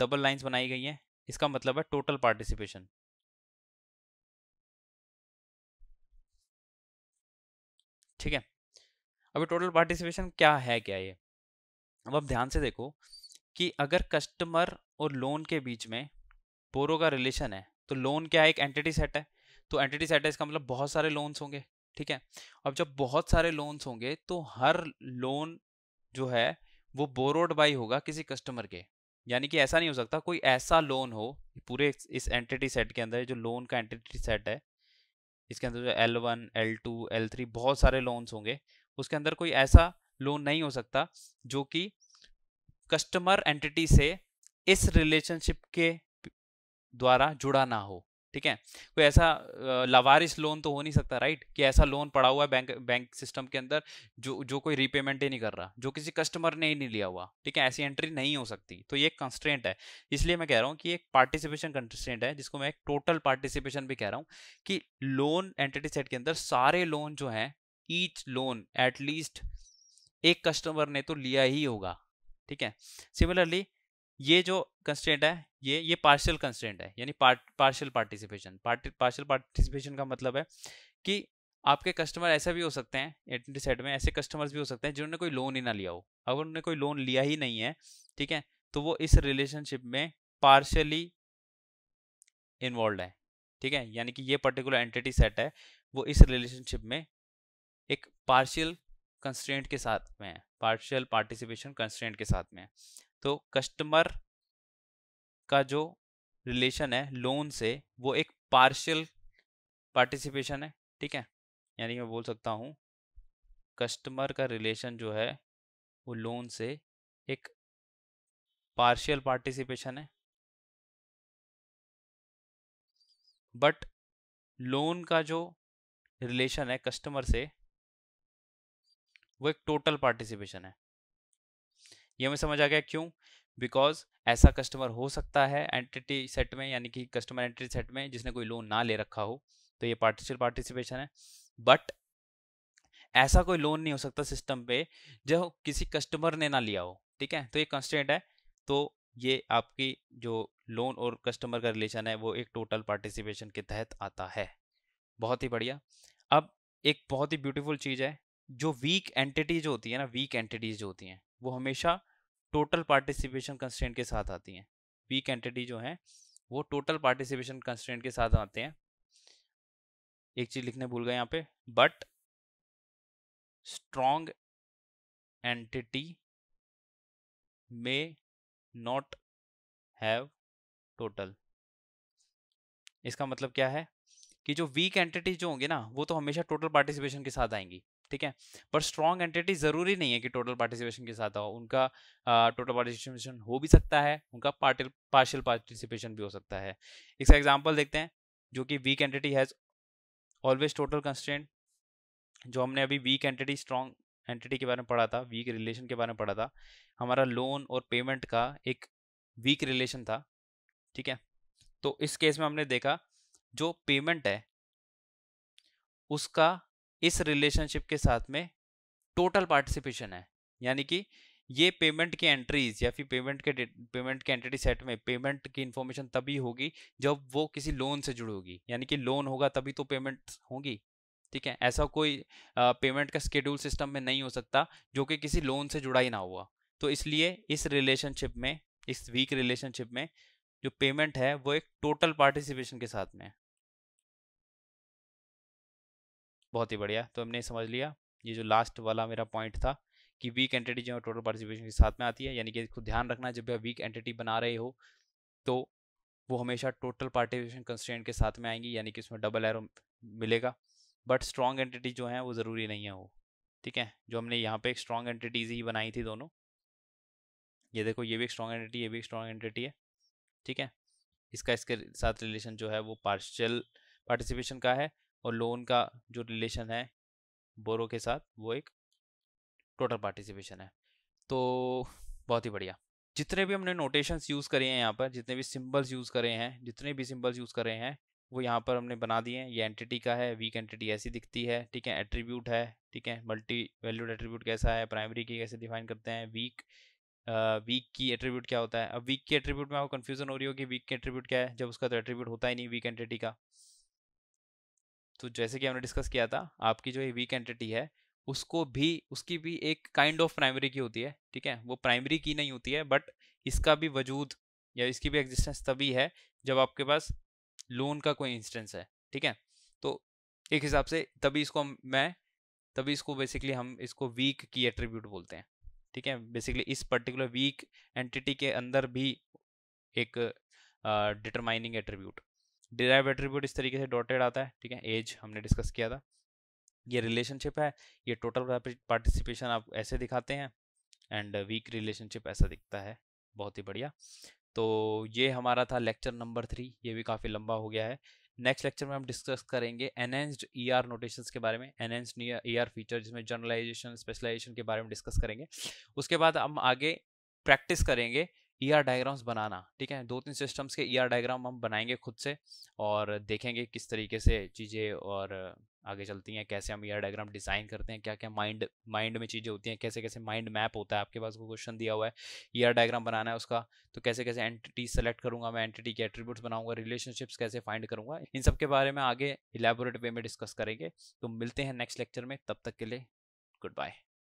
डबल लाइंस बनाई गई हैं इसका मतलब है टोटल पार्टिसिपेशन ठीक है अभी टोटल पार्टिसिपेशन क्या है क्या ये अब आप ध्यान से देखो कि अगर कस्टमर और लोन के बीच में बोरो का रिलेशन है तो लोन क्या है एक एंटिटी सेट है तो एंटिटी सेटर्स का मतलब बहुत सारे लोन्स होंगे ठीक है अब जब बहुत सारे लोन्स होंगे तो हर लोन जो है वो बोरोड बाई होगा किसी कस्टमर के यानी कि ऐसा नहीं हो सकता कोई ऐसा लोन हो पूरे इस एंटिटी सेट के अंदर जो लोन का एंटिटी सेट है इसके अंदर जो L one L two L three बहुत सारे लोन्स होंगे उसके अंदर कोई ऐसा लोन नहीं हो सकता जो कि कस्टमर एंटिटी से इस रिलेशनशिप के द्वारा जुड़ा ना हो ठीक है कोई ऐसा लवारिस लोन तो हो नहीं सकता राइट कि ऐसा लोन पड़ा हुआ है बैंक बैंक सिस्टम के अंदर जो जो कोई रीपेमेंट ही नहीं कर रहा जो किसी कस्टमर ने ही नहीं लिया हुआ ठीक है ऐसी एंट्री नहीं हो सकती तो ये कंस्टेंट कंस्ट्रेंट है इसलिए मैं कह रहा हूँ कि एक पार्टिसिपेशन कंस्ट्रेंट है जिसको मैं एक टोटल पार्टिसिपेशन भी कह रहा हूँ कि लोन एंटिटी सेट के अंदर सारे लोन जो हैं ईच लोन एटलीस्ट एक कस्टमर ने तो लिया ही होगा ठीक है सिमिलरली ये जो कंस्टेंट है ये ये पार्शियल कंस्टेंट है यानी पार्शियल पार्टिसिपेशन पार्शियल पार्टिसिपेशन का मतलब है कि आपके कस्टमर ऐसा भी हो सकते हैं एटेंटी सेट में ऐसे कस्टमर्स भी हो सकते हैं जिन्होंने कोई लोन ही ना लिया हो अगर उन्होंने कोई लोन लिया ही नहीं है ठीक है तो वो इस रिलेशनशिप में पार्शियली इन्वॉल्व है ठीक है यानी कि ये पर्टिकुलर एंटिटी सेट है वो इस रिलेशनशिप में एक पार्शियल कंस्टेंट के साथ में है पार्शियल पार्टिसिपेशन कंस्टेंट के साथ में है तो कस्टमर का जो रिलेशन है लोन से वो एक पार्शियल पार्टिसिपेशन है ठीक है यानी मैं बोल सकता हूँ कस्टमर का रिलेशन जो है वो लोन से एक पार्शियल पार्टिसिपेशन है बट लोन का जो रिलेशन है कस्टमर से वो एक टोटल पार्टिसिपेशन है ये हमें समझ आ गया क्यों बिकॉज ऐसा कस्टमर हो सकता है एंटिटी सेट में यानी कि कस्टमर एंटिटी सेट में जिसने कोई लोन ना ले रखा हो तो ये पार्टिशियल पार्टिसिपेशन है बट ऐसा कोई लोन नहीं हो सकता सिस्टम पे जो किसी कस्टमर ने ना लिया हो ठीक है तो ये कंस्टेंट है तो ये आपकी जो लोन और कस्टमर का रिलेशन है वो एक टोटल पार्टिसिपेशन के तहत आता है बहुत ही बढ़िया अब एक बहुत ही ब्यूटीफुल चीज़ है जो वीक एंटिटी जो होती है ना वीक एंटिटीज जो होती हैं वो हमेशा टोटल पार्टिसिपेशन कंस्टेंट के साथ आती हैं वीक एंटिटी जो हैं वो टोटल पार्टिसिपेशन कंस्टेंट के साथ आते हैं एक चीज़ लिखने भूल गए यहाँ पे but strong entity may not have total इसका मतलब क्या है कि जो वीक एंटिटीज जो होंगे ना वो तो हमेशा टोटल पार्टिसिपेशन के साथ आएंगी ठीक है पर स्ट्रॉन्ग एंटिटी ज़रूरी नहीं है कि टोटल पार्टिसिपेशन के साथ हो उनका टोटल पार्टिसिपेशन हो भी सकता है उनका पार्टिल पार्शियल पार्टिसिपेशन भी हो सकता है इसका एग्जाम्पल देखते हैं जो कि weak entity has always total constant जो हमने अभी वीक एंटिटी स्ट्रॉन्ग एंटिटी के बारे में पढ़ा था वीक रिलेशन के बारे में पढ़ा था हमारा लोन और पेमेंट का एक वीक रिलेशन था ठीक है तो इस केस में हमने देखा जो पेमेंट है उसका इस रिलेशनशिप के साथ में टोटल पार्टिसिपेशन है यानी कि ये पेमेंट की एंट्रीज या फिर पेमेंट के पेमेंट के एंटिटी सेट में पेमेंट की इन्फॉर्मेशन तभी होगी जब वो किसी लोन से जुड़ी होगी यानी कि लोन होगा तभी तो पेमेंट होगी ठीक है ऐसा कोई पेमेंट का स्केड्यूल सिस्टम में नहीं हो सकता जो कि किसी लोन से जुड़ा ही ना हुआ तो इसलिए इस रिलेशनशिप में इस वीक रिलेशनशिप में जो पेमेंट है वो एक टोटल पार्टिसिपेशन के साथ में है बहुत ही बढ़िया तो हमने समझ लिया ये जो लास्ट वाला मेरा पॉइंट था कि वीक एंटिटी जो है टोटल पार्टिसिपेशन के साथ में आती है यानी कि इसको ध्यान रखना जब आप वीक एंटिटी बना रहे हो तो वो हमेशा टोटल पार्टिसिपेशन कंस्टेंट के साथ में आएंगी यानी कि उसमें डबल एरो मिलेगा बट स्ट्रॉन्ग एंटिटी जो है वो ज़रूरी नहीं है वो ठीक है जो हमने यहाँ पे एक स्ट्रॉन्ग एंटिटीज ही बनाई थी दोनों ये देखो ये भी एक स्ट्रॉन्ग एंटिटी ये भी एक स्ट्रॉन्ग एंटिटी है ठीक है इसका इसके साथ रिलेशन जो है वो पार्शियल पार्टिसिपेशन का है और लोन का जो रिलेशन है बोरो के साथ वो एक टोटल पार्टिसिपेशन है तो बहुत ही बढ़िया जितने भी हमने नोटेशंस यूज़ करे हैं यहाँ पर जितने भी सिंबल्स यूज़ करे हैं जितने भी सिंबल्स यूज़ करे हैं वो यहाँ पर हमने बना दिए हैं ये एंटिटी का है वीक एंटिटी ऐसी दिखती है ठीक है एट्रीब्यूट है ठीक है मल्टी वैल्यूड एट्रीब्यूट कैसा है प्राइमरी की कैसे डिफाइन करते हैं वीक वीक की एट्रीब्यूट क्या होता है अब वीक के एट्रीब्यूट में आपको कन्फ्यूजन हो रही होगी वीक के एट्रीब्यूट क्या है जब उसका तो एट्रीब्यूट होता ही नहीं वीक एंटिटी का तो जैसे कि हमने डिस्कस किया था आपकी जो ये वीक एंटिटी है उसको भी उसकी भी एक काइंड ऑफ प्राइमरी की होती है ठीक है वो प्राइमरी की नहीं होती है बट इसका भी वजूद या इसकी भी एग्जिस्टेंस तभी है जब आपके पास लोन का कोई इंस्टेंस है ठीक है तो एक हिसाब से तभी इसको हम मैं तभी इसको बेसिकली हम इसको वीक की एट्रीब्यूट बोलते हैं ठीक है बेसिकली इस पर्टिकुलर वीक एंटिटी के अंदर भी एक डिटरमाइनिंग एट्रीब्यूट डिराइव एट्रीब्यूट इस तरीके से डॉटेड आता है ठीक है एज हमने डिस्कस किया था ये रिलेशनशिप है ये टोटल पार्टिसिपेशन आप ऐसे दिखाते हैं एंड वीक रिलेशनशिप ऐसा दिखता है बहुत ही बढ़िया तो ये हमारा था लेक्चर नंबर थ्री ये भी काफ़ी लंबा हो गया है नेक्स्ट लेक्चर में हम डिस्कस करेंगे एनहेंस्ड ई आर नोटेशंस के बारे में एनहेंस्ड ई आर फीचर जिसमें जर्नलाइजेशन स्पेशलाइजेशन के बारे में डिस्कस करेंगे उसके बाद हम आगे प्रैक्टिस करेंगे ई आर डायग्राम्स बनाना ठीक है दो तीन सिस्टम्स के ई आर डायग्राम हम बनाएंगे खुद से और देखेंगे किस तरीके से चीज़ें और आगे चलती हैं कैसे हम ई आर डायग्राम डिज़ाइन करते हैं क्या क्या माइंड माइंड में चीज़ें होती हैं कैसे कैसे माइंड मैप होता है आपके पास कोई क्वेश्चन दिया हुआ है ई डायग्राम बनाना है उसका तो कैसे कैसे एंटिटी सेलेक्ट करूंगा मैं एंटिटी के एट्रीब्यूट्स बनाऊंगा रिलेशनशिप्स कैसे फाइंड करूंगा इन सब के बारे में आगे इलेबोरेट वे में डिस्कस करेंगे तो मिलते हैं नेक्स्ट लेक्चर में तब तक के लिए गुड बाय